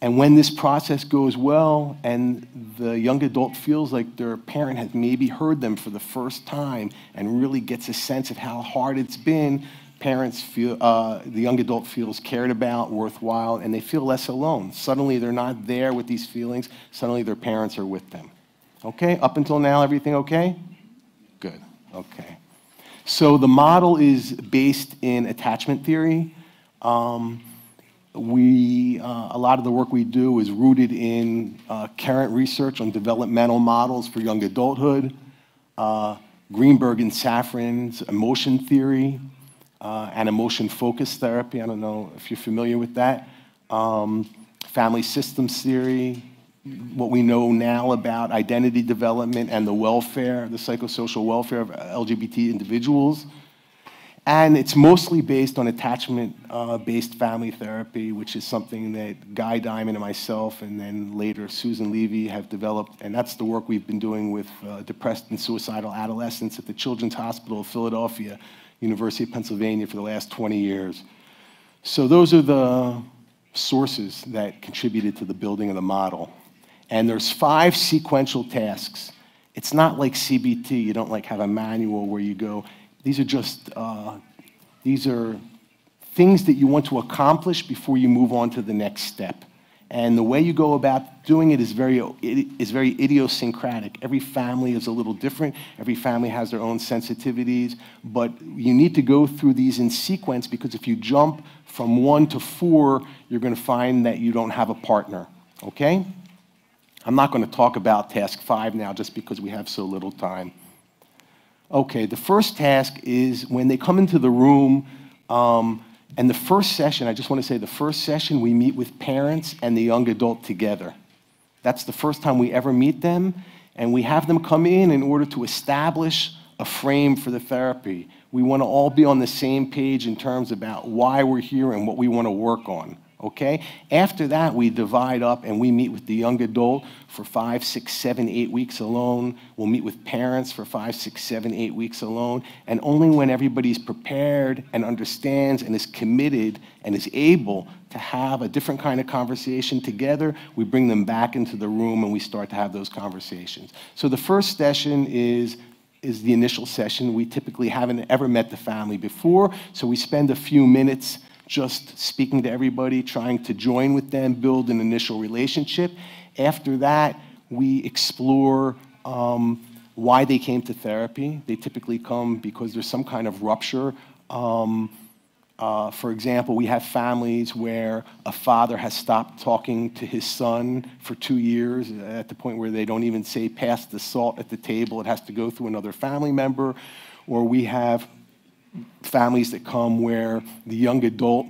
and when this process goes well and the young adult feels like their parent has maybe heard them for the first time and really gets a sense of how hard it's been, parents feel, uh, the young adult feels cared about, worthwhile, and they feel less alone. Suddenly they're not there with these feelings, suddenly their parents are with them. Okay, up until now, everything okay? Good, okay. So the model is based in attachment theory. Um, we, uh, a lot of the work we do is rooted in uh, current research on developmental models for young adulthood, uh, Greenberg and Safran's emotion theory, uh, and emotion focused therapy. I don't know if you're familiar with that. Um, family systems theory, what we know now about identity development and the welfare, the psychosocial welfare of LGBT individuals. And it's mostly based on attachment uh, based family therapy, which is something that Guy Diamond and myself, and then later Susan Levy, have developed. And that's the work we've been doing with uh, depressed and suicidal adolescents at the Children's Hospital of Philadelphia, University of Pennsylvania, for the last 20 years. So those are the sources that contributed to the building of the model. And there's five sequential tasks. It's not like CBT, you don't like have a manual where you go, these are just uh, these are things that you want to accomplish before you move on to the next step. And the way you go about doing it is very, it is very idiosyncratic. Every family is a little different. Every family has their own sensitivities. But you need to go through these in sequence because if you jump from one to four, you're going to find that you don't have a partner. Okay? I'm not going to talk about task five now just because we have so little time. Okay, the first task is when they come into the room, um, and the first session, I just want to say the first session, we meet with parents and the young adult together. That's the first time we ever meet them, and we have them come in in order to establish a frame for the therapy. We want to all be on the same page in terms about why we're here and what we want to work on okay? After that, we divide up and we meet with the young adult for five, six, seven, eight weeks alone. We'll meet with parents for five, six, seven, eight weeks alone. And only when everybody's prepared and understands and is committed and is able to have a different kind of conversation together, we bring them back into the room and we start to have those conversations. So the first session is is the initial session. We typically haven't ever met the family before, so we spend a few minutes just speaking to everybody, trying to join with them, build an initial relationship. After that, we explore um, why they came to therapy. They typically come because there's some kind of rupture. Um, uh, for example, we have families where a father has stopped talking to his son for two years at the point where they don't even say pass the salt at the table, it has to go through another family member. Or we have families that come where the young adult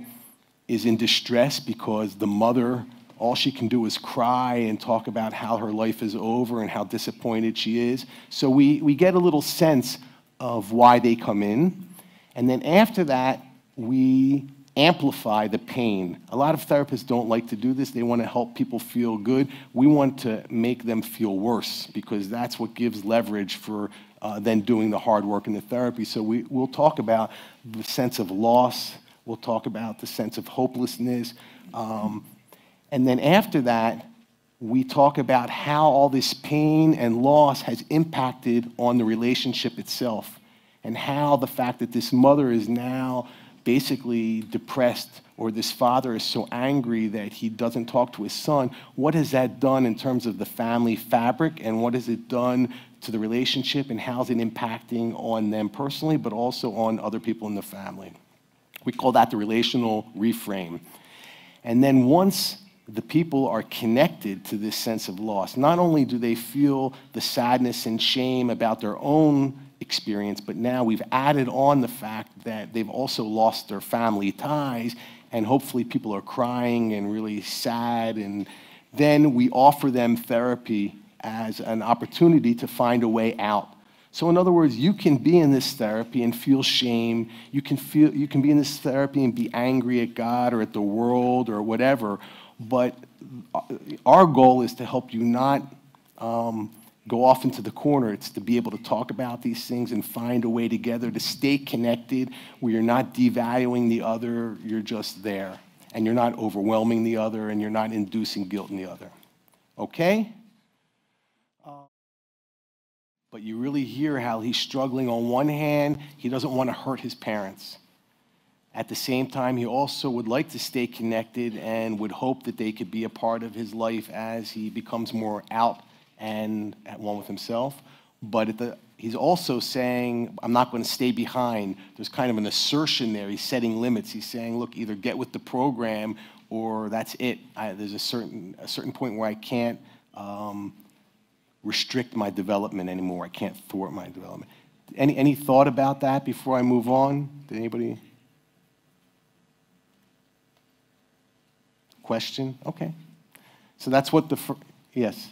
is in distress because the mother, all she can do is cry and talk about how her life is over and how disappointed she is. So we, we get a little sense of why they come in. And then after that, we amplify the pain. A lot of therapists don't like to do this. They want to help people feel good. We want to make them feel worse because that's what gives leverage for uh, than doing the hard work and the therapy. So we, we'll talk about the sense of loss, we'll talk about the sense of hopelessness. Um, and then after that, we talk about how all this pain and loss has impacted on the relationship itself and how the fact that this mother is now basically depressed or this father is so angry that he doesn't talk to his son, what has that done in terms of the family fabric and what has it done to the relationship and how's it impacting on them personally, but also on other people in the family. We call that the relational reframe. And then once the people are connected to this sense of loss, not only do they feel the sadness and shame about their own experience, but now we've added on the fact that they've also lost their family ties, and hopefully people are crying and really sad. And then we offer them therapy as an opportunity to find a way out. So, in other words, you can be in this therapy and feel shame. You can, feel, you can be in this therapy and be angry at God or at the world or whatever. But uh, our goal is to help you not um, go off into the corner. It's to be able to talk about these things and find a way together to stay connected where you're not devaluing the other, you're just there. And you're not overwhelming the other and you're not inducing guilt in the other. Okay? but you really hear how he's struggling. On one hand, he doesn't want to hurt his parents. At the same time, he also would like to stay connected and would hope that they could be a part of his life as he becomes more out and at one with himself. But the, he's also saying, I'm not going to stay behind. There's kind of an assertion there. He's setting limits. He's saying, look, either get with the program or that's it. I, there's a certain, a certain point where I can't. Um, restrict my development anymore. I can't thwart my development. Any, any thought about that before I move on? Did anybody? Question? Okay. So that's what the, yes.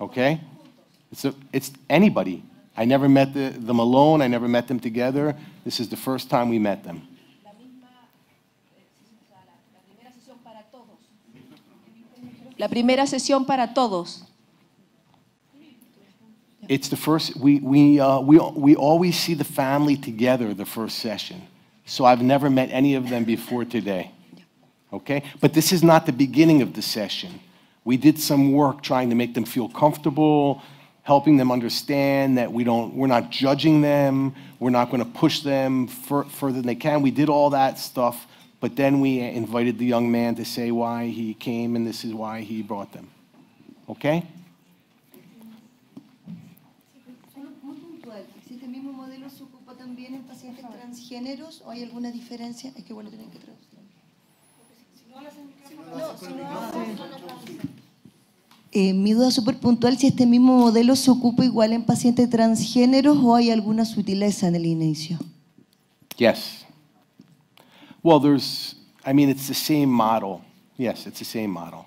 okay? It's, a, it's anybody. I never met the, them alone. I never met them together. This is the first time we met them. La primera sesión para todos. It's the first, we, we, uh, we, we always see the family together the first session. So I've never met any of them before today. Okay? But this is not the beginning of the session. We did some work trying to make them feel comfortable, helping them understand that we don't, we're not judging them, we're not going to push them further than they can. We did all that stuff, but then we invited the young man to say why he came and this is why he brought them. Okay? o hay alguna diferencia? qué bueno, tienen que Eh, mi duda súper puntual, si este mismo modelo se ocupa igual en pacientes transgéneros o hay alguna sutileza en el inicio. Yes. Well, there's, I mean, it's the same model. Yes, it's the same model.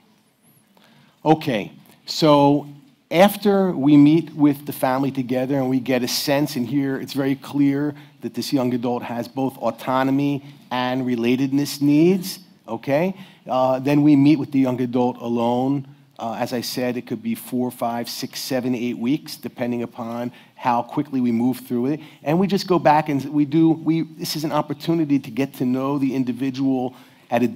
Okay, so after we meet with the family together and we get a sense and here it's very clear that this young adult has both autonomy and relatedness needs, okay? Uh, then we meet with the young adult alone. Uh, as I said, it could be four, five, six, seven, eight weeks, depending upon how quickly we move through it. And we just go back and we do, we, this is an opportunity to get to know the individual at a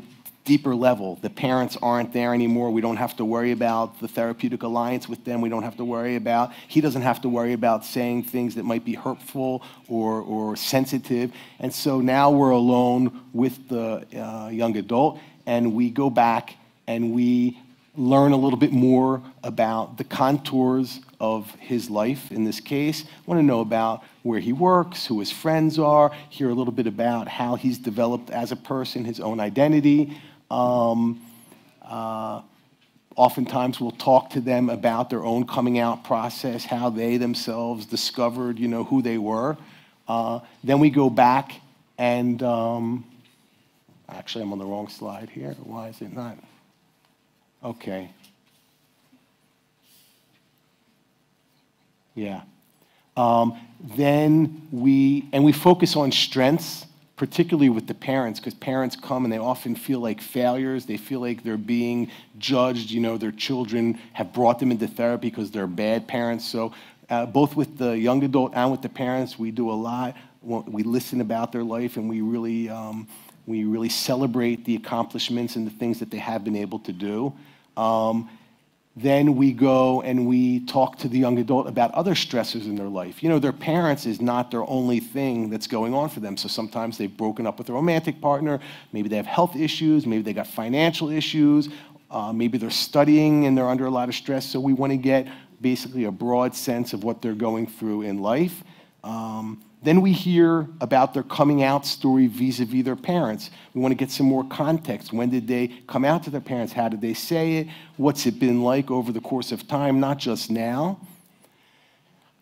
deeper level. The parents aren't there anymore. We don't have to worry about the therapeutic alliance with them. We don't have to worry about, he doesn't have to worry about saying things that might be hurtful or, or sensitive. And so now we're alone with the uh, young adult, and we go back and we learn a little bit more about the contours of his life in this case. I want to know about where he works, who his friends are, hear a little bit about how he's developed as a person, his own identity. Um, uh, oftentimes we'll talk to them about their own coming out process, how they themselves discovered, you know, who they were. Uh, then we go back and um, actually I'm on the wrong slide here. Why is it not? Okay. Yeah. Um, then we and we focus on strengths particularly with the parents, because parents come and they often feel like failures. They feel like they're being judged. You know, their children have brought them into therapy because they're bad parents. So, uh, both with the young adult and with the parents, we do a lot. We listen about their life and we really, um, we really celebrate the accomplishments and the things that they have been able to do. Um, then we go and we talk to the young adult about other stressors in their life. You know, their parents is not their only thing that's going on for them. So sometimes they've broken up with a romantic partner, maybe they have health issues, maybe they got financial issues, uh, maybe they're studying and they're under a lot of stress. So we want to get basically a broad sense of what they're going through in life. Um, then we hear about their coming out story vis a vis their parents. We want to get some more context. When did they come out to their parents? How did they say it? What's it been like over the course of time, not just now?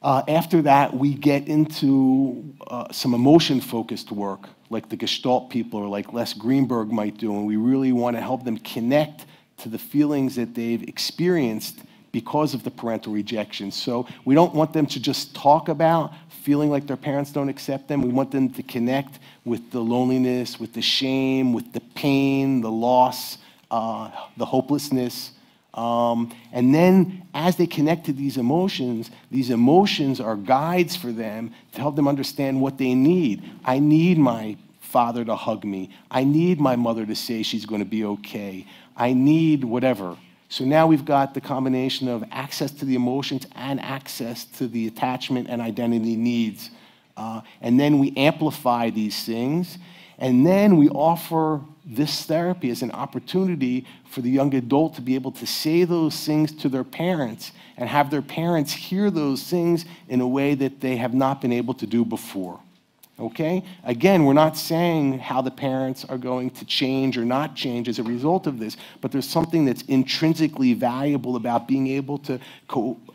Uh, after that, we get into uh, some emotion focused work, like the Gestalt people or like Les Greenberg might do, and we really want to help them connect to the feelings that they've experienced because of the parental rejection. So we don't want them to just talk about feeling like their parents don't accept them. We want them to connect with the loneliness, with the shame, with the pain, the loss, uh, the hopelessness. Um, and then as they connect to these emotions, these emotions are guides for them to help them understand what they need. I need my father to hug me. I need my mother to say she's going to be okay. I need whatever. So now we've got the combination of access to the emotions and access to the attachment and identity needs. Uh, and then we amplify these things. And then we offer this therapy as an opportunity for the young adult to be able to say those things to their parents and have their parents hear those things in a way that they have not been able to do before. Okay? Again, we're not saying how the parents are going to change or not change as a result of this, but there's something that's intrinsically valuable about being able to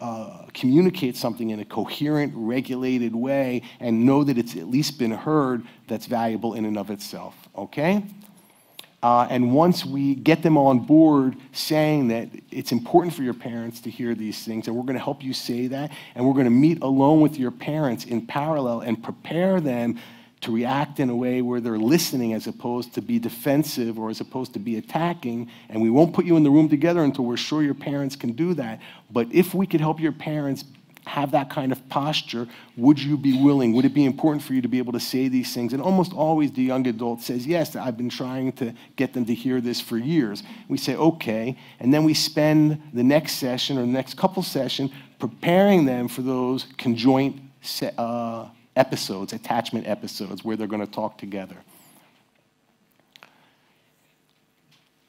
uh, communicate something in a coherent, regulated way and know that it's at least been heard that's valuable in and of itself. Okay? Uh, and once we get them on board saying that it's important for your parents to hear these things, and we're going to help you say that, and we're going to meet alone with your parents in parallel and prepare them to react in a way where they're listening as opposed to be defensive or as opposed to be attacking. And we won't put you in the room together until we're sure your parents can do that. But if we could help your parents have that kind of posture, would you be willing? Would it be important for you to be able to say these things? And almost always the young adult says, Yes, I've been trying to get them to hear this for years. We say, Okay. And then we spend the next session or the next couple session preparing them for those conjoint uh, episodes, attachment episodes, where they're going to talk together.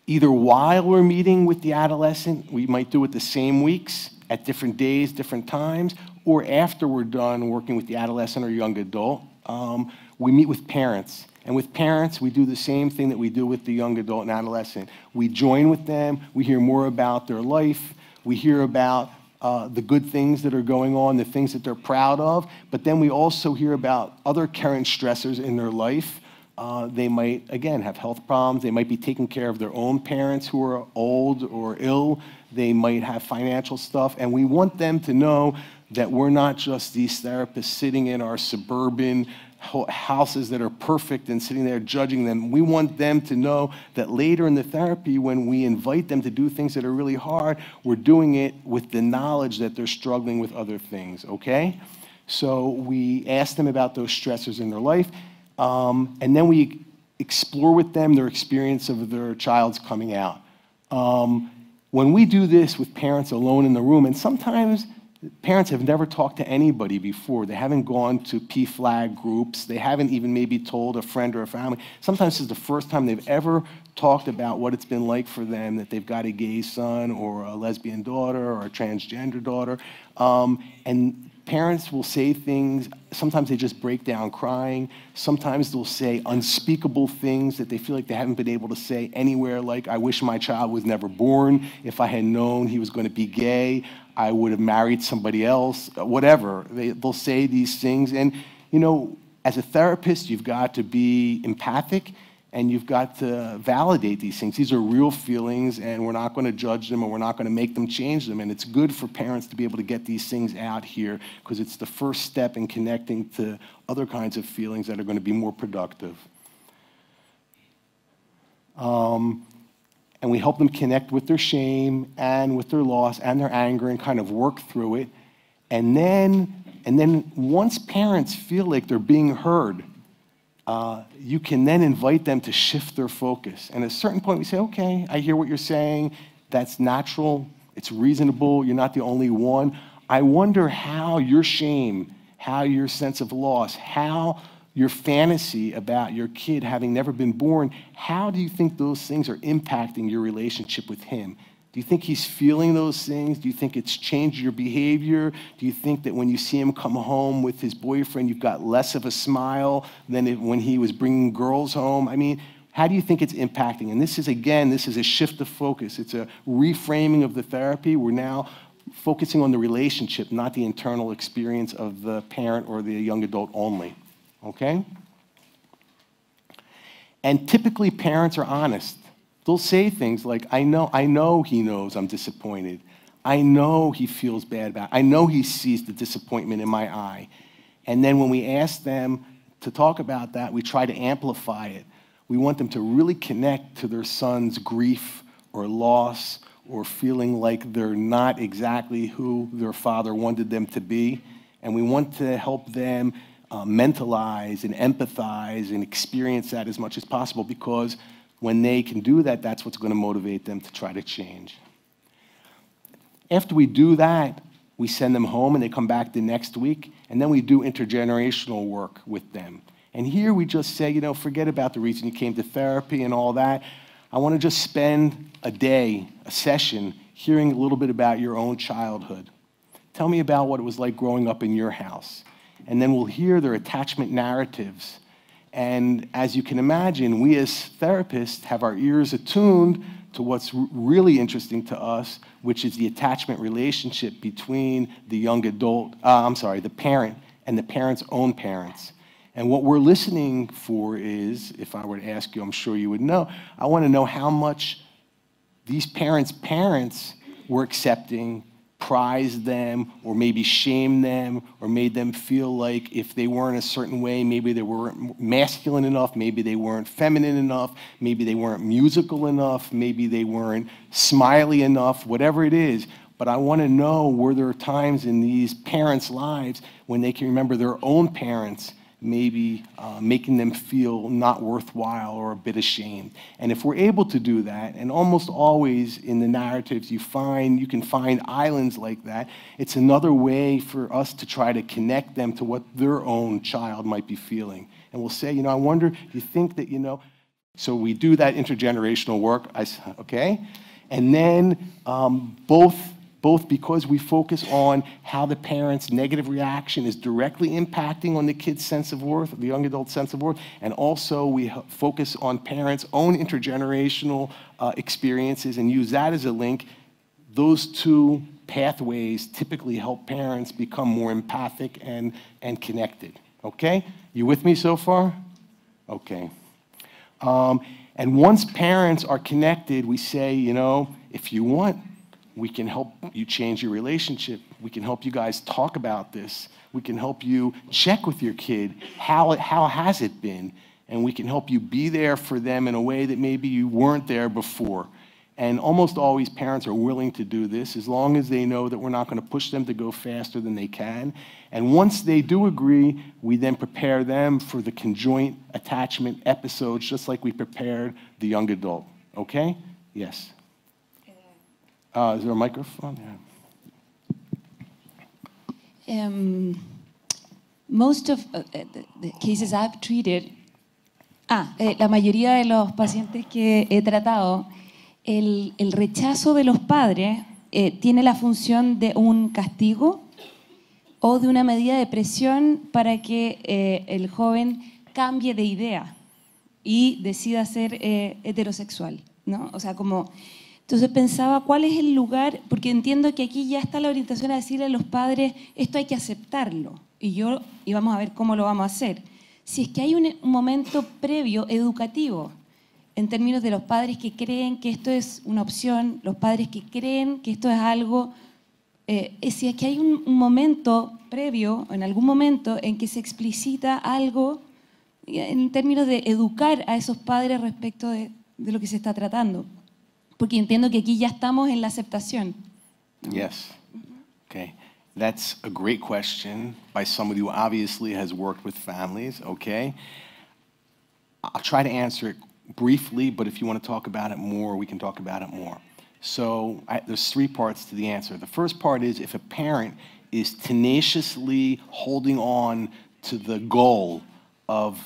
Either while we're meeting with the adolescent, we might do it the same weeks at different days, different times, or after we're done working with the adolescent or young adult, um, we meet with parents. And with parents, we do the same thing that we do with the young adult and adolescent. We join with them, we hear more about their life, we hear about uh, the good things that are going on, the things that they're proud of, but then we also hear about other current stressors in their life uh, they might, again, have health problems. They might be taking care of their own parents who are old or ill. They might have financial stuff. And we want them to know that we're not just these therapists sitting in our suburban houses that are perfect and sitting there judging them. We want them to know that later in the therapy, when we invite them to do things that are really hard, we're doing it with the knowledge that they're struggling with other things, okay? So we ask them about those stressors in their life um, and then we explore with them their experience of their child's coming out. Um, when we do this with parents alone in the room, and sometimes parents have never talked to anybody before, they haven't gone to P flag groups, they haven't even maybe told a friend or a family. Sometimes this is the first time they've ever talked about what it's been like for them that they've got a gay son or a lesbian daughter or a transgender daughter. Um, and Parents will say things, sometimes they just break down crying. Sometimes they'll say unspeakable things that they feel like they haven't been able to say anywhere, like, I wish my child was never born. If I had known he was going to be gay, I would have married somebody else, uh, whatever. They, will say these things. And, you know, as a therapist, you've got to be empathic and you've got to validate these things. These are real feelings, and we're not going to judge them, and we're not going to make them change them. And it's good for parents to be able to get these things out here because it's the first step in connecting to other kinds of feelings that are going to be more productive. Um, and we help them connect with their shame and with their loss and their anger and kind of work through it. And then, and then once parents feel like they're being heard, uh, you can then invite them to shift their focus. And at a certain point, we say, okay, I hear what you're saying. That's natural. It's reasonable. You're not the only one. I wonder how your shame, how your sense of loss, how your fantasy about your kid having never been born, how do you think those things are impacting your relationship with him? Do you think he's feeling those things? Do you think it's changed your behavior? Do you think that when you see him come home with his boyfriend, you've got less of a smile than when he was bringing girls home? I mean, how do you think it's impacting? And this is, again, this is a shift of focus. It's a reframing of the therapy. We're now focusing on the relationship, not the internal experience of the parent or the young adult only. Okay? And typically, parents are honest. They'll say things like, I know, I know he knows I'm disappointed. I know he feels bad about it. I know he sees the disappointment in my eye. And then when we ask them to talk about that, we try to amplify it. We want them to really connect to their son's grief or loss or feeling like they're not exactly who their father wanted them to be. And we want to help them uh, mentalize and empathize and experience that as much as possible because when they can do that, that's what's going to motivate them to try to change. After we do that, we send them home and they come back the next week, and then we do intergenerational work with them. And here we just say, you know, forget about the reason you came to therapy and all that. I want to just spend a day, a session, hearing a little bit about your own childhood. Tell me about what it was like growing up in your house. And then we'll hear their attachment narratives and as you can imagine, we as therapists have our ears attuned to what's really interesting to us, which is the attachment relationship between the young adult, uh, I'm sorry, the parent and the parent's own parents. And what we're listening for is, if I were to ask you, I'm sure you would know, I want to know how much these parents' parents were accepting prized them or maybe shamed them or made them feel like if they weren't a certain way, maybe they weren't masculine enough, maybe they weren't feminine enough, maybe they weren't musical enough, maybe they weren't smiley enough, whatever it is. But I want to know were there times in these parents' lives when they can remember their own parents maybe uh, making them feel not worthwhile or a bit ashamed. And if we're able to do that, and almost always in the narratives you find, you can find islands like that, it's another way for us to try to connect them to what their own child might be feeling. And we'll say, you know, I wonder, do you think that, you know, so we do that intergenerational work, I, okay? And then um, both both because we focus on how the parent's negative reaction is directly impacting on the kid's sense of worth, the young adult's sense of worth, and also we focus on parents' own intergenerational uh, experiences and use that as a link. Those two pathways typically help parents become more empathic and, and connected. Okay? You with me so far? Okay. Um, and once parents are connected, we say, you know, if you want we can help you change your relationship. We can help you guys talk about this. We can help you check with your kid how, it, how has it been? And we can help you be there for them in a way that maybe you weren't there before. And almost always parents are willing to do this as long as they know that we're not going to push them to go faster than they can. And once they do agree, we then prepare them for the conjoint attachment episodes, just like we prepared the young adult. Okay? Yes. Ah, is there a most of eh, eh, the cases I've treated, ah, eh, la mayoría de los pacientes que he tratado, el, rechazo de los padres tiene la función de un castigo o de una medida de presión para que el joven cambie de idea y decida ser heterosexual, ¿no? O sea, como entonces pensaba, ¿cuál es el lugar? Porque entiendo que aquí ya está la orientación a decirle a los padres, esto hay que aceptarlo. Y yo, y vamos a ver cómo lo vamos a hacer. Si es que hay un, momento previo educativo, en términos de los padres que creen que esto es una opción, los padres que creen que esto es algo, eh, si es que hay un, momento previo, o en algún momento, en que se explicita algo eh, en términos de educar a esos padres respecto de lo que se está tratando. porque entiendo que aquí ya estamos en la aceptación. Yes. Okay. That's a great question by somebody who obviously has worked with families, okay? I'll try to answer it briefly, but if you want to talk about it more, we can talk about it more. So I, there's three parts to the answer. The first part is if a parent is tenaciously holding on to the goal of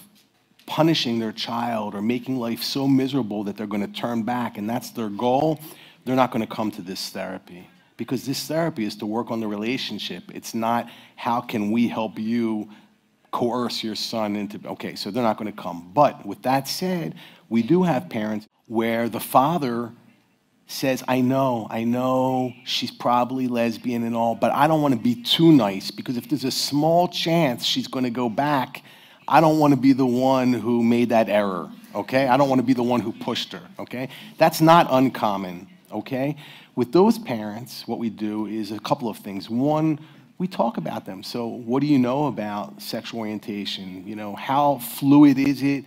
punishing their child or making life so miserable that they're going to turn back and that's their goal, they're not going to come to this therapy. Because this therapy is to work on the relationship. It's not how can we help you coerce your son into. Okay, so they're not going to come. But with that said, we do have parents where the father says, I know, I know she's probably lesbian and all, but I don't want to be too nice because if there's a small chance she's going to go back, I don't want to be the one who made that error, okay? I don't want to be the one who pushed her, okay? That's not uncommon, okay? With those parents, what we do is a couple of things. One, we talk about them. So, what do you know about sexual orientation? You know, how fluid is it?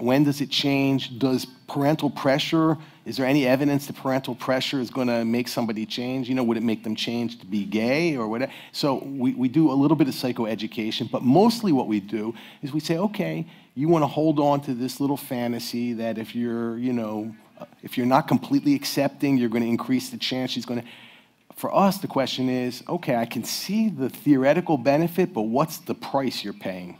When does it change? Does parental pressure is there any evidence that parental pressure is going to make somebody change? You know, would it make them change to be gay or whatever? So we, we do a little bit of psychoeducation, but mostly what we do is we say, okay, you want to hold on to this little fantasy that if you're, you know, if you're not completely accepting, you're going to increase the chance she's going to. For us, the question is, okay, I can see the theoretical benefit, but what's the price you're paying?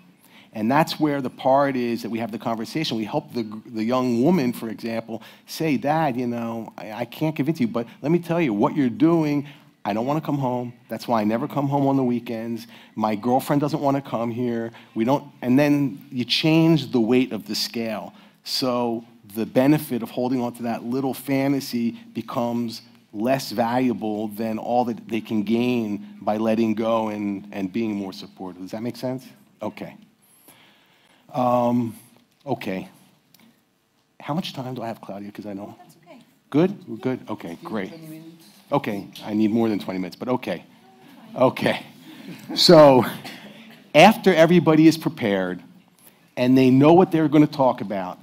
And that's where the part is that we have the conversation. We help the, the young woman, for example, say, Dad, you know, I, I can't give it to you, but let me tell you what you're doing. I don't want to come home. That's why I never come home on the weekends. My girlfriend doesn't want to come here. We don't. And then you change the weight of the scale. So the benefit of holding on to that little fantasy becomes less valuable than all that they can gain by letting go and, and being more supportive. Does that make sense? Okay. Um, okay. How much time do I have, Claudia? Because I know. That's okay. Good? We're good? Okay, great. Okay, I need more than 20 minutes, but okay. Okay. So, after everybody is prepared and they know what they're going to talk about,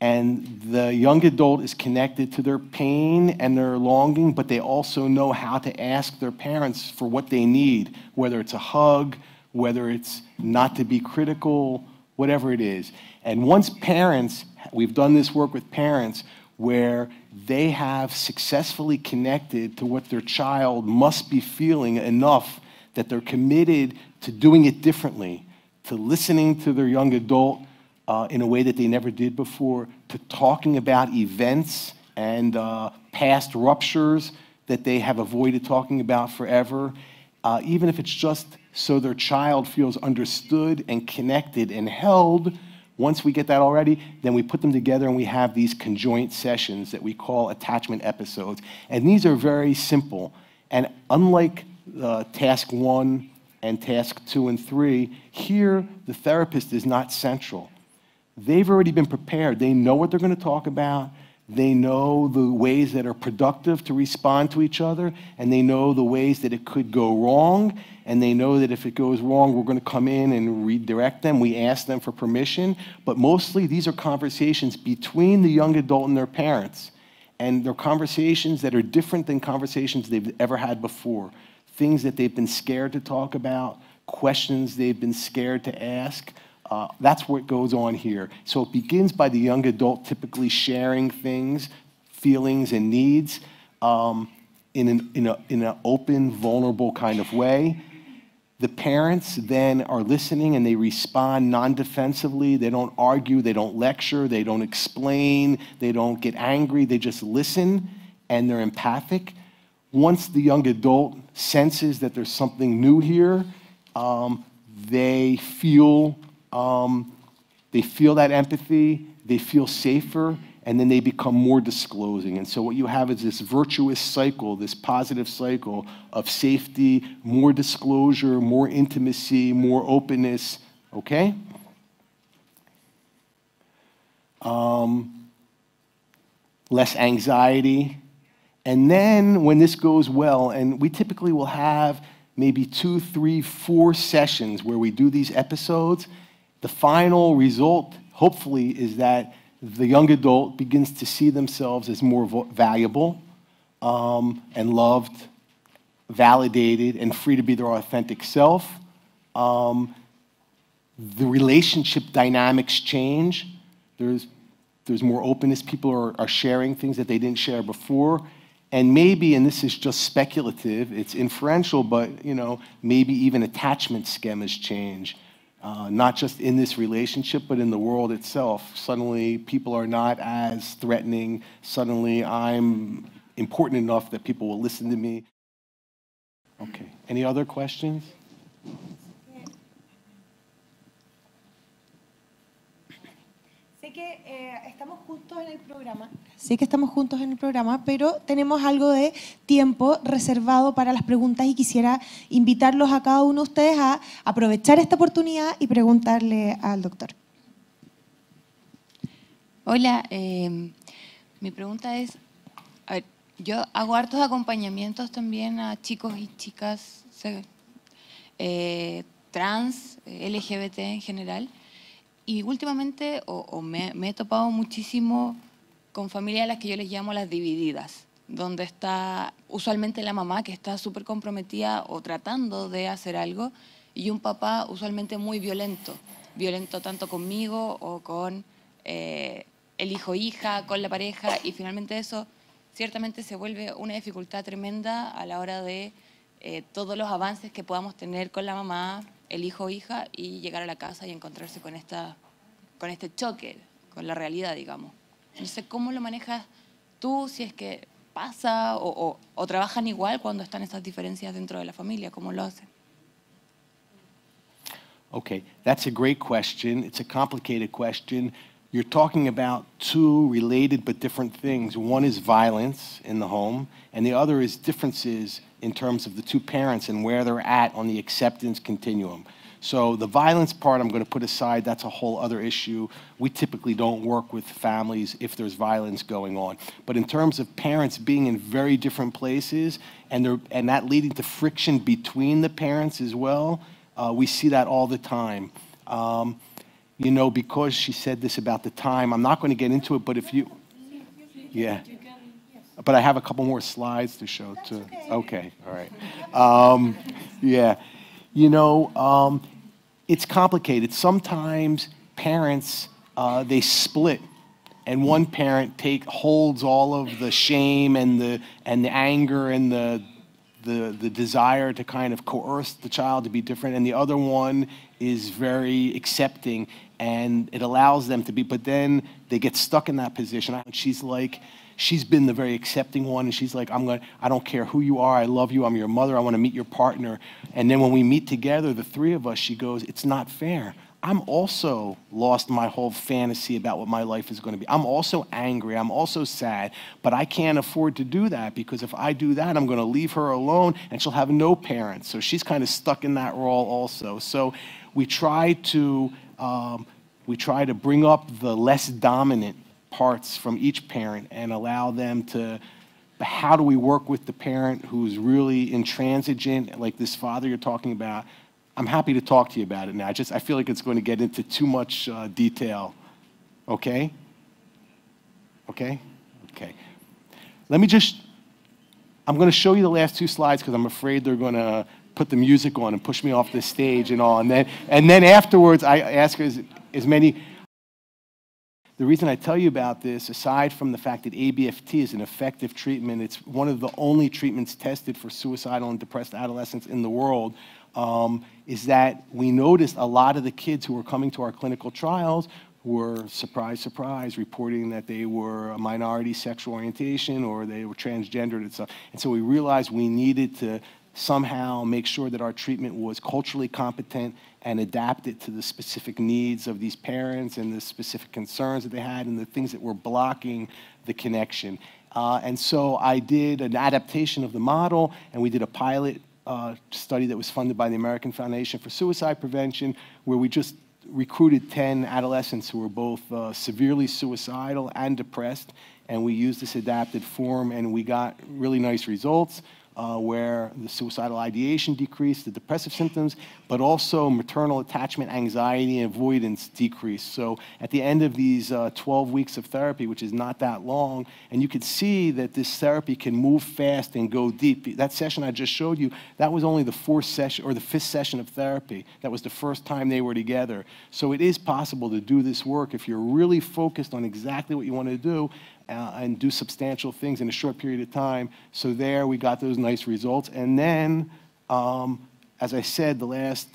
and the young adult is connected to their pain and their longing, but they also know how to ask their parents for what they need, whether it's a hug, whether it's not to be critical, whatever it is. And once parents, we've done this work with parents where they have successfully connected to what their child must be feeling enough that they're committed to doing it differently, to listening to their young adult uh, in a way that they never did before, to talking about events and uh, past ruptures that they have avoided talking about forever, uh, even if it's just so their child feels understood and connected and held. Once we get that already, then we put them together and we have these conjoint sessions that we call attachment episodes. And these are very simple. And unlike uh, task one and task two and three, here the therapist is not central. They've already been prepared, they know what they're going to talk about, they know the ways that are productive to respond to each other, and they know the ways that it could go wrong, and they know that if it goes wrong, we're going to come in and redirect them. We ask them for permission, but mostly these are conversations between the young adult and their parents, and they're conversations that are different than conversations they've ever had before. Things that they've been scared to talk about, questions they've been scared to ask uh, that's what goes on here. So it begins by the young adult typically sharing things, feelings, and needs um, in, an, in, a, in open, vulnerable kind of way. The parents then are listening and they respond non defensively. They don't argue, they don't lecture, they don't explain, they don't get angry, they just listen and they're empathic. Once the young adult senses that there's something new here, um, they feel um, they feel that empathy, they feel safer, and then they become more disclosing. And so what you have is this virtuous cycle, this positive cycle of safety, more disclosure, more intimacy, more openness, okay? Um, less anxiety. And then when this goes well, and we typically will have maybe two, three, four sessions where we do these episodes, the final result, hopefully, is that the young adult begins to see themselves as more valuable um, and loved, validated, and free to be their authentic self. Um, the relationship dynamics change. There's, there's more openness. People are, are sharing things that they didn't share before. And maybe, and this is just speculative, it's inferential, but you know, maybe even attachment schemas change uh, not just in this relationship, but in the world itself. Suddenly, people are not as threatening. Suddenly, I'm important enough that people will listen to me. Okay. Any other questions? que eh, estamos juntos en el programa, sí que estamos juntos en el programa, pero tenemos algo de tiempo reservado para las preguntas y quisiera invitarlos a cada uno de ustedes a aprovechar esta oportunidad y preguntarle al doctor. Hola, eh, mi pregunta es, yo hago hartos acompañamientos también a chicos y chicas eh, trans, LGBT en general. Y últimamente o, me, he topado muchísimo con familias a las que yo les llamo las divididas, donde está usualmente la mamá que está súper comprometida o tratando de hacer algo y un papá usualmente muy violento, violento tanto conmigo o con eh, el hijo hija, con la pareja y finalmente eso ciertamente se vuelve una dificultad tremenda a la hora de eh, todos los avances que podamos tener con la mamá, el hijo hija y llegar a la casa y encontrarse con esta con este choque, con la realidad, digamos. No sé cómo lo manejas tú, si es que pasa o, trabajan igual cuando están esas diferencias dentro de la familia, cómo lo hacen. Okay, that's a great question. It's a complicated question. You're talking about two related but different things. One is violence in the home, and the other is differences in terms of the two parents and where they're at on the acceptance continuum. So the violence part I'm going to put aside. That's a whole other issue. We typically don't work with families if there's violence going on. But in terms of parents being in very different places and, and that leading to friction between the parents as well, uh, we see that all the time. Um, you know, because she said this about the time, I'm not going to get into it, but if you, yeah. But I have a couple more slides to show, too. Okay. all right. Um, yeah. You know, um, it's complicated. Sometimes parents, uh, they split and one parent take holds all of the shame and the and the anger and the the the desire to kind of coerce the child to be different and the other one is very accepting and it allows them to be but then they get stuck in that position she's like she's been the very accepting one, and she's like, I'm going I don't care who you are, I love you, I'm your mother, I want to meet your partner. And then when we meet together, the three of us, she goes, It's not fair. I'm also lost my whole fantasy about what my life is going to be. I'm also angry. I'm also sad, but I can't afford to do that because if I do that, I'm going to leave her alone and she'll have no parents. So she's kind of stuck in that role also. So we try to um, we try to bring up the less dominant parts from each parent and allow them to how do we work with the parent who's really intransigent like this father you're talking about i'm happy to talk to you about it now I just i feel like it's going to get into too much uh, detail okay okay okay let me just i'm going to show you the last two slides because i'm afraid they're going to put the music on and push me off the stage and all and then and then afterwards i ask as, as many the reason I tell you about this, aside from the fact that ABFT is an effective treatment, it's one of the only treatments tested for suicidal and depressed adolescents in the world, um, is that we noticed a lot of the kids who were coming to our clinical trials were, surprise, surprise, reporting that they were a minority sexual orientation or they were transgendered and stuff. And so we realized we needed to somehow make sure that our treatment was culturally competent and adapt it to the specific needs of these parents and the specific concerns that they had and the things that were blocking the connection. Uh, and so I did an adaptation of the model, and we did a pilot uh, study that was funded by the American Foundation for Suicide Prevention, where we just recruited 10 adolescents who were both uh, severely suicidal and depressed, and we used this adapted form, and we got really nice results uh, where the suicidal ideation decreased, the depressive symptoms, but also maternal attachment, anxiety, and avoidance decreased. So at the end of these uh, 12 weeks of therapy, which is not that long, and you could see that this therapy can move fast and go deep. That session I just showed you, that was only the fourth session or the fifth session of therapy. That was the first time they were together. So it is possible to do this work if you're really focused on exactly what you want to do uh, and do substantial things in a short period of time. So there we got those nice results. And then, um, as I said, the last,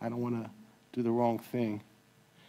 I don't want to do the wrong thing.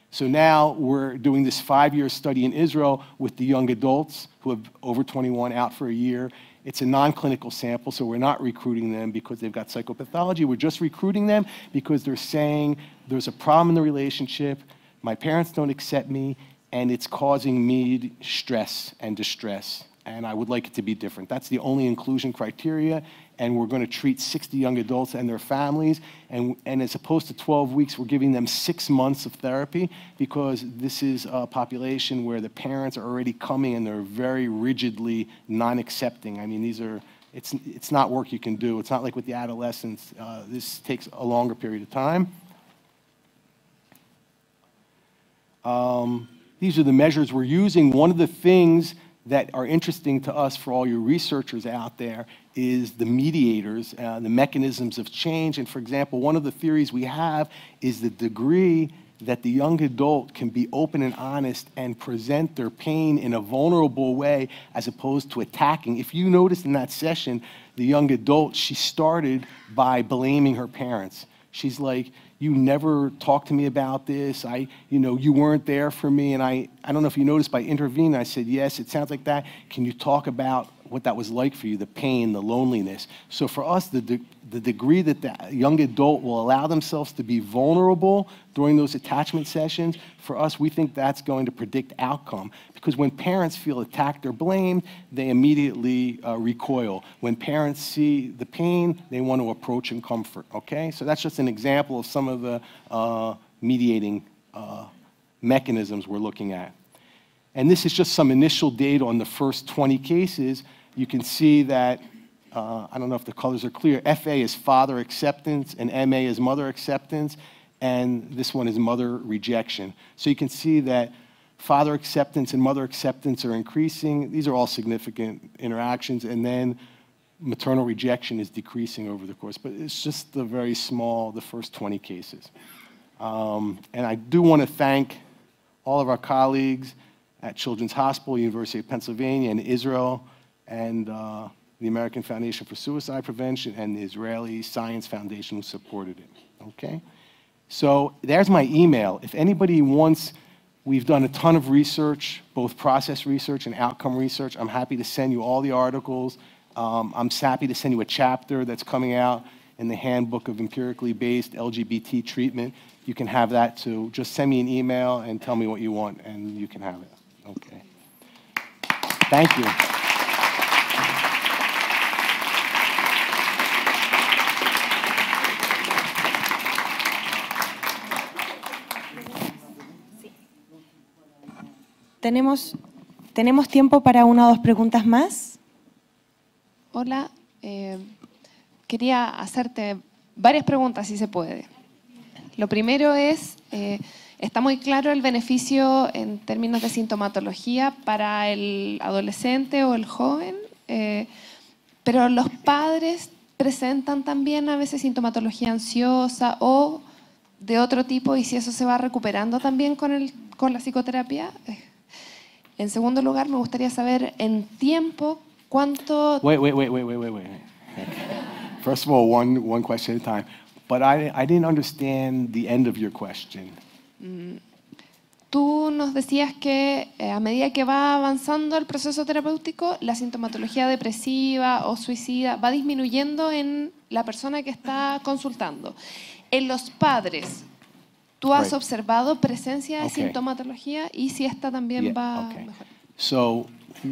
So now we're doing this five-year study in Israel with the young adults who have over 21 out for a year. It's a non-clinical sample, so we're not recruiting them because they've got psychopathology. We're just recruiting them because they're saying there's a problem in the relationship. My parents don't accept me, and it's causing me stress and distress, and I would like it to be different. That's the only inclusion criteria, and we're going to treat 60 young adults and their families, and, and as opposed to 12 weeks, we're giving them six months of therapy because this is a population where the parents are already coming and they're very rigidly non-accepting. I mean, these are it's, it's not work you can do. It's not like with the adolescents. Uh, this takes a longer period of time. Um, these are the measures we're using. One of the things that are interesting to us for all your researchers out there is the mediators, uh, the mechanisms of change. And for example, one of the theories we have is the degree that the young adult can be open and honest and present their pain in a vulnerable way as opposed to attacking. If you notice in that session, the young adult, she started by blaming her parents. She's like, you never talked to me about this. I, you know, you weren't there for me. And I, I don't know if you noticed by intervening, I said, yes, it sounds like that. Can you talk about what that was like for you, the pain, the loneliness. So for us, the, de the degree that the young adult will allow themselves to be vulnerable during those attachment sessions, for us, we think that's going to predict outcome. Because when parents feel attacked or blamed, they immediately uh, recoil. When parents see the pain, they want to approach and comfort, okay? So that's just an example of some of the uh, mediating uh, mechanisms we're looking at. And this is just some initial data on the first 20 cases, you can see that, uh, I don't know if the colors are clear, FA is father acceptance and MA is mother acceptance, and this one is mother rejection. So you can see that father acceptance and mother acceptance are increasing. These are all significant interactions, and then maternal rejection is decreasing over the course, but it's just the very small, the first 20 cases. Um, and I do want to thank all of our colleagues at Children's Hospital, University of Pennsylvania, and Israel and uh, the American Foundation for Suicide Prevention and the Israeli Science Foundation who supported it. Okay? So there's my email. If anybody wants, we've done a ton of research, both process research and outcome research. I'm happy to send you all the articles. Um, I'm happy to send you a chapter that's coming out in the handbook of empirically based LGBT treatment. You can have that too. Just send me an email and tell me what you want, and you can have it. Okay. Thank you. tenemos, tenemos tiempo para una o dos preguntas más. Hola, eh, quería hacerte varias preguntas, si se puede. Lo primero es, eh, está muy claro el beneficio en términos de sintomatología para el adolescente o el joven, eh, pero los padres presentan también a veces sintomatología ansiosa o de otro tipo y si eso se va recuperando también con, el, con la psicoterapia. En segundo lugar, me gustaría saber en tiempo cuánto. Wait, wait, wait, wait, wait, wait, First of all, one, one question at a time. But I, I didn't understand the end of your question. Mm. Tú nos decías que eh, a medida que va avanzando el proceso terapéutico, la sintomatología depresiva o suicida va disminuyendo en la persona que está consultando. En los padres, Tú has right. observado presencia de okay. sintomatología y si esta también yeah, va okay. mejor. So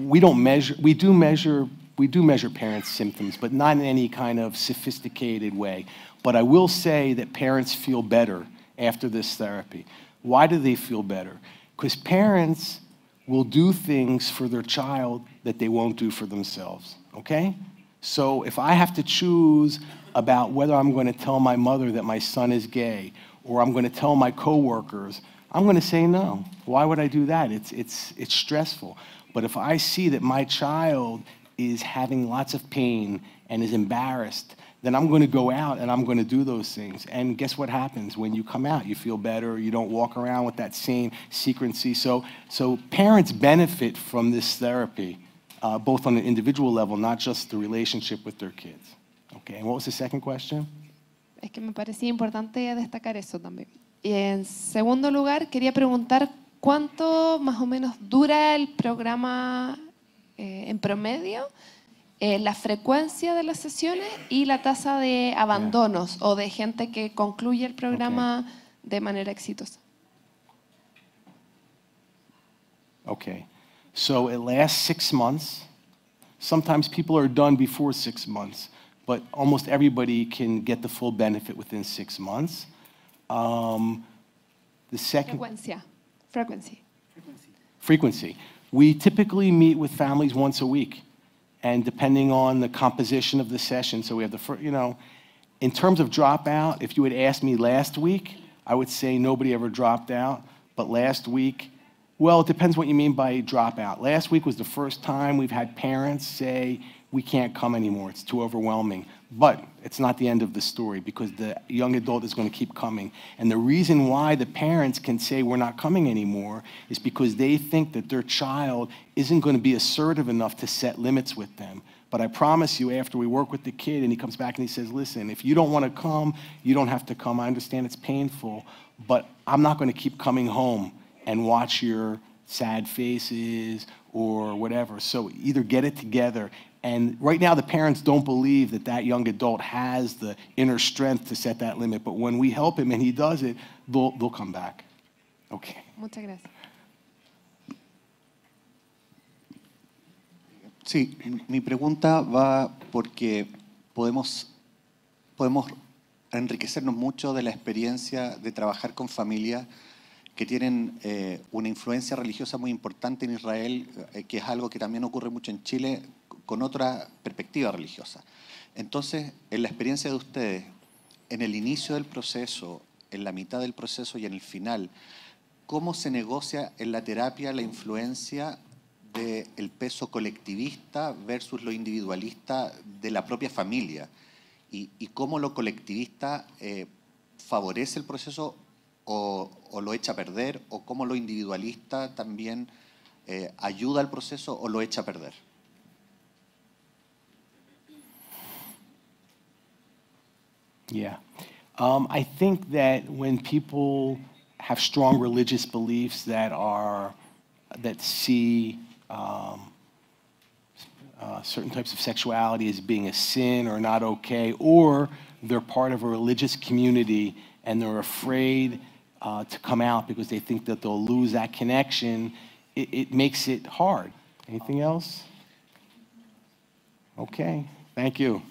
we don't measure. We do measure. We do measure parents' symptoms, but not in any kind of sophisticated way. But I will say that parents feel better after this therapy. Why do they feel better? Because parents will do things for their child that they won't do for themselves, okay? So if I have to choose about whether I'm going to tell my mother that my son is gay or I'm going to tell my coworkers, I'm going to say no. Why would I do that? It's, it's, it's stressful. But if I see that my child is having lots of pain and is embarrassed, then I'm going to go out and I'm going to do those things. And guess what happens when you come out? You feel better. You don't walk around with that same secrecy. So, so parents benefit from this therapy, uh, both on an individual level, not just the relationship with their kids. Okay. And what was the second question? es que me parecía importante destacar eso también. Y en segundo lugar, quería preguntar cuánto más o menos dura el programa eh, en promedio, eh, la frecuencia de las sesiones y la tasa de abandonos o de gente que concluye el programa de manera exitosa. Okay, so it lasts six months. Sometimes people are done before six months. but almost everybody can get the full benefit within six months. Um, the second frequency, frequency, frequency. We typically meet with families once a week, and depending on the composition of the session, so we have the first, you know, in terms of dropout. If you had asked me last week, I would say nobody ever dropped out, but last week. Well, it depends what you mean by dropout. Last week was the first time we've had parents say we can't come anymore, it's too overwhelming. But it's not the end of the story because the young adult is going to keep coming. And the reason why the parents can say we're not coming anymore is because they think that their child isn't going to be assertive enough to set limits with them. But I promise you, after we work with the kid and he comes back and he says, Listen, if you don't want to come, you don't have to come. I understand it's painful, but I'm not going to keep coming home and watch your sad faces or whatever. So either get it together And right now, the parents don't believe that that young adult has the inner strength to set that limit. But when we help him and he does it, they'll, come back. Okay. Muchas gracias. Sí, mi pregunta va porque podemos, podemos enriquecernos mucho de la experiencia de trabajar con familias que tienen eh, una influencia religiosa muy importante en Israel, eh, que es algo que también ocurre mucho en Chile, con otra perspectiva religiosa. Entonces, en la experiencia de ustedes, en el inicio del proceso, en la mitad del proceso y en el final, ¿cómo se negocia en la terapia la influencia del peso colectivista versus lo individualista de la propia familia? ¿Y, cómo lo colectivista eh, favorece el proceso o, lo echa a perder? ¿O cómo lo individualista también eh, ayuda al proceso o lo echa a perder? Yeah. Um, I think that when people have strong religious beliefs that are that see um, uh, certain types of sexuality as being a sin or not okay, or they're part of a religious community and they're afraid uh, to come out because they think that they'll lose that connection, it, it makes it hard. Anything else? Okay, thank you.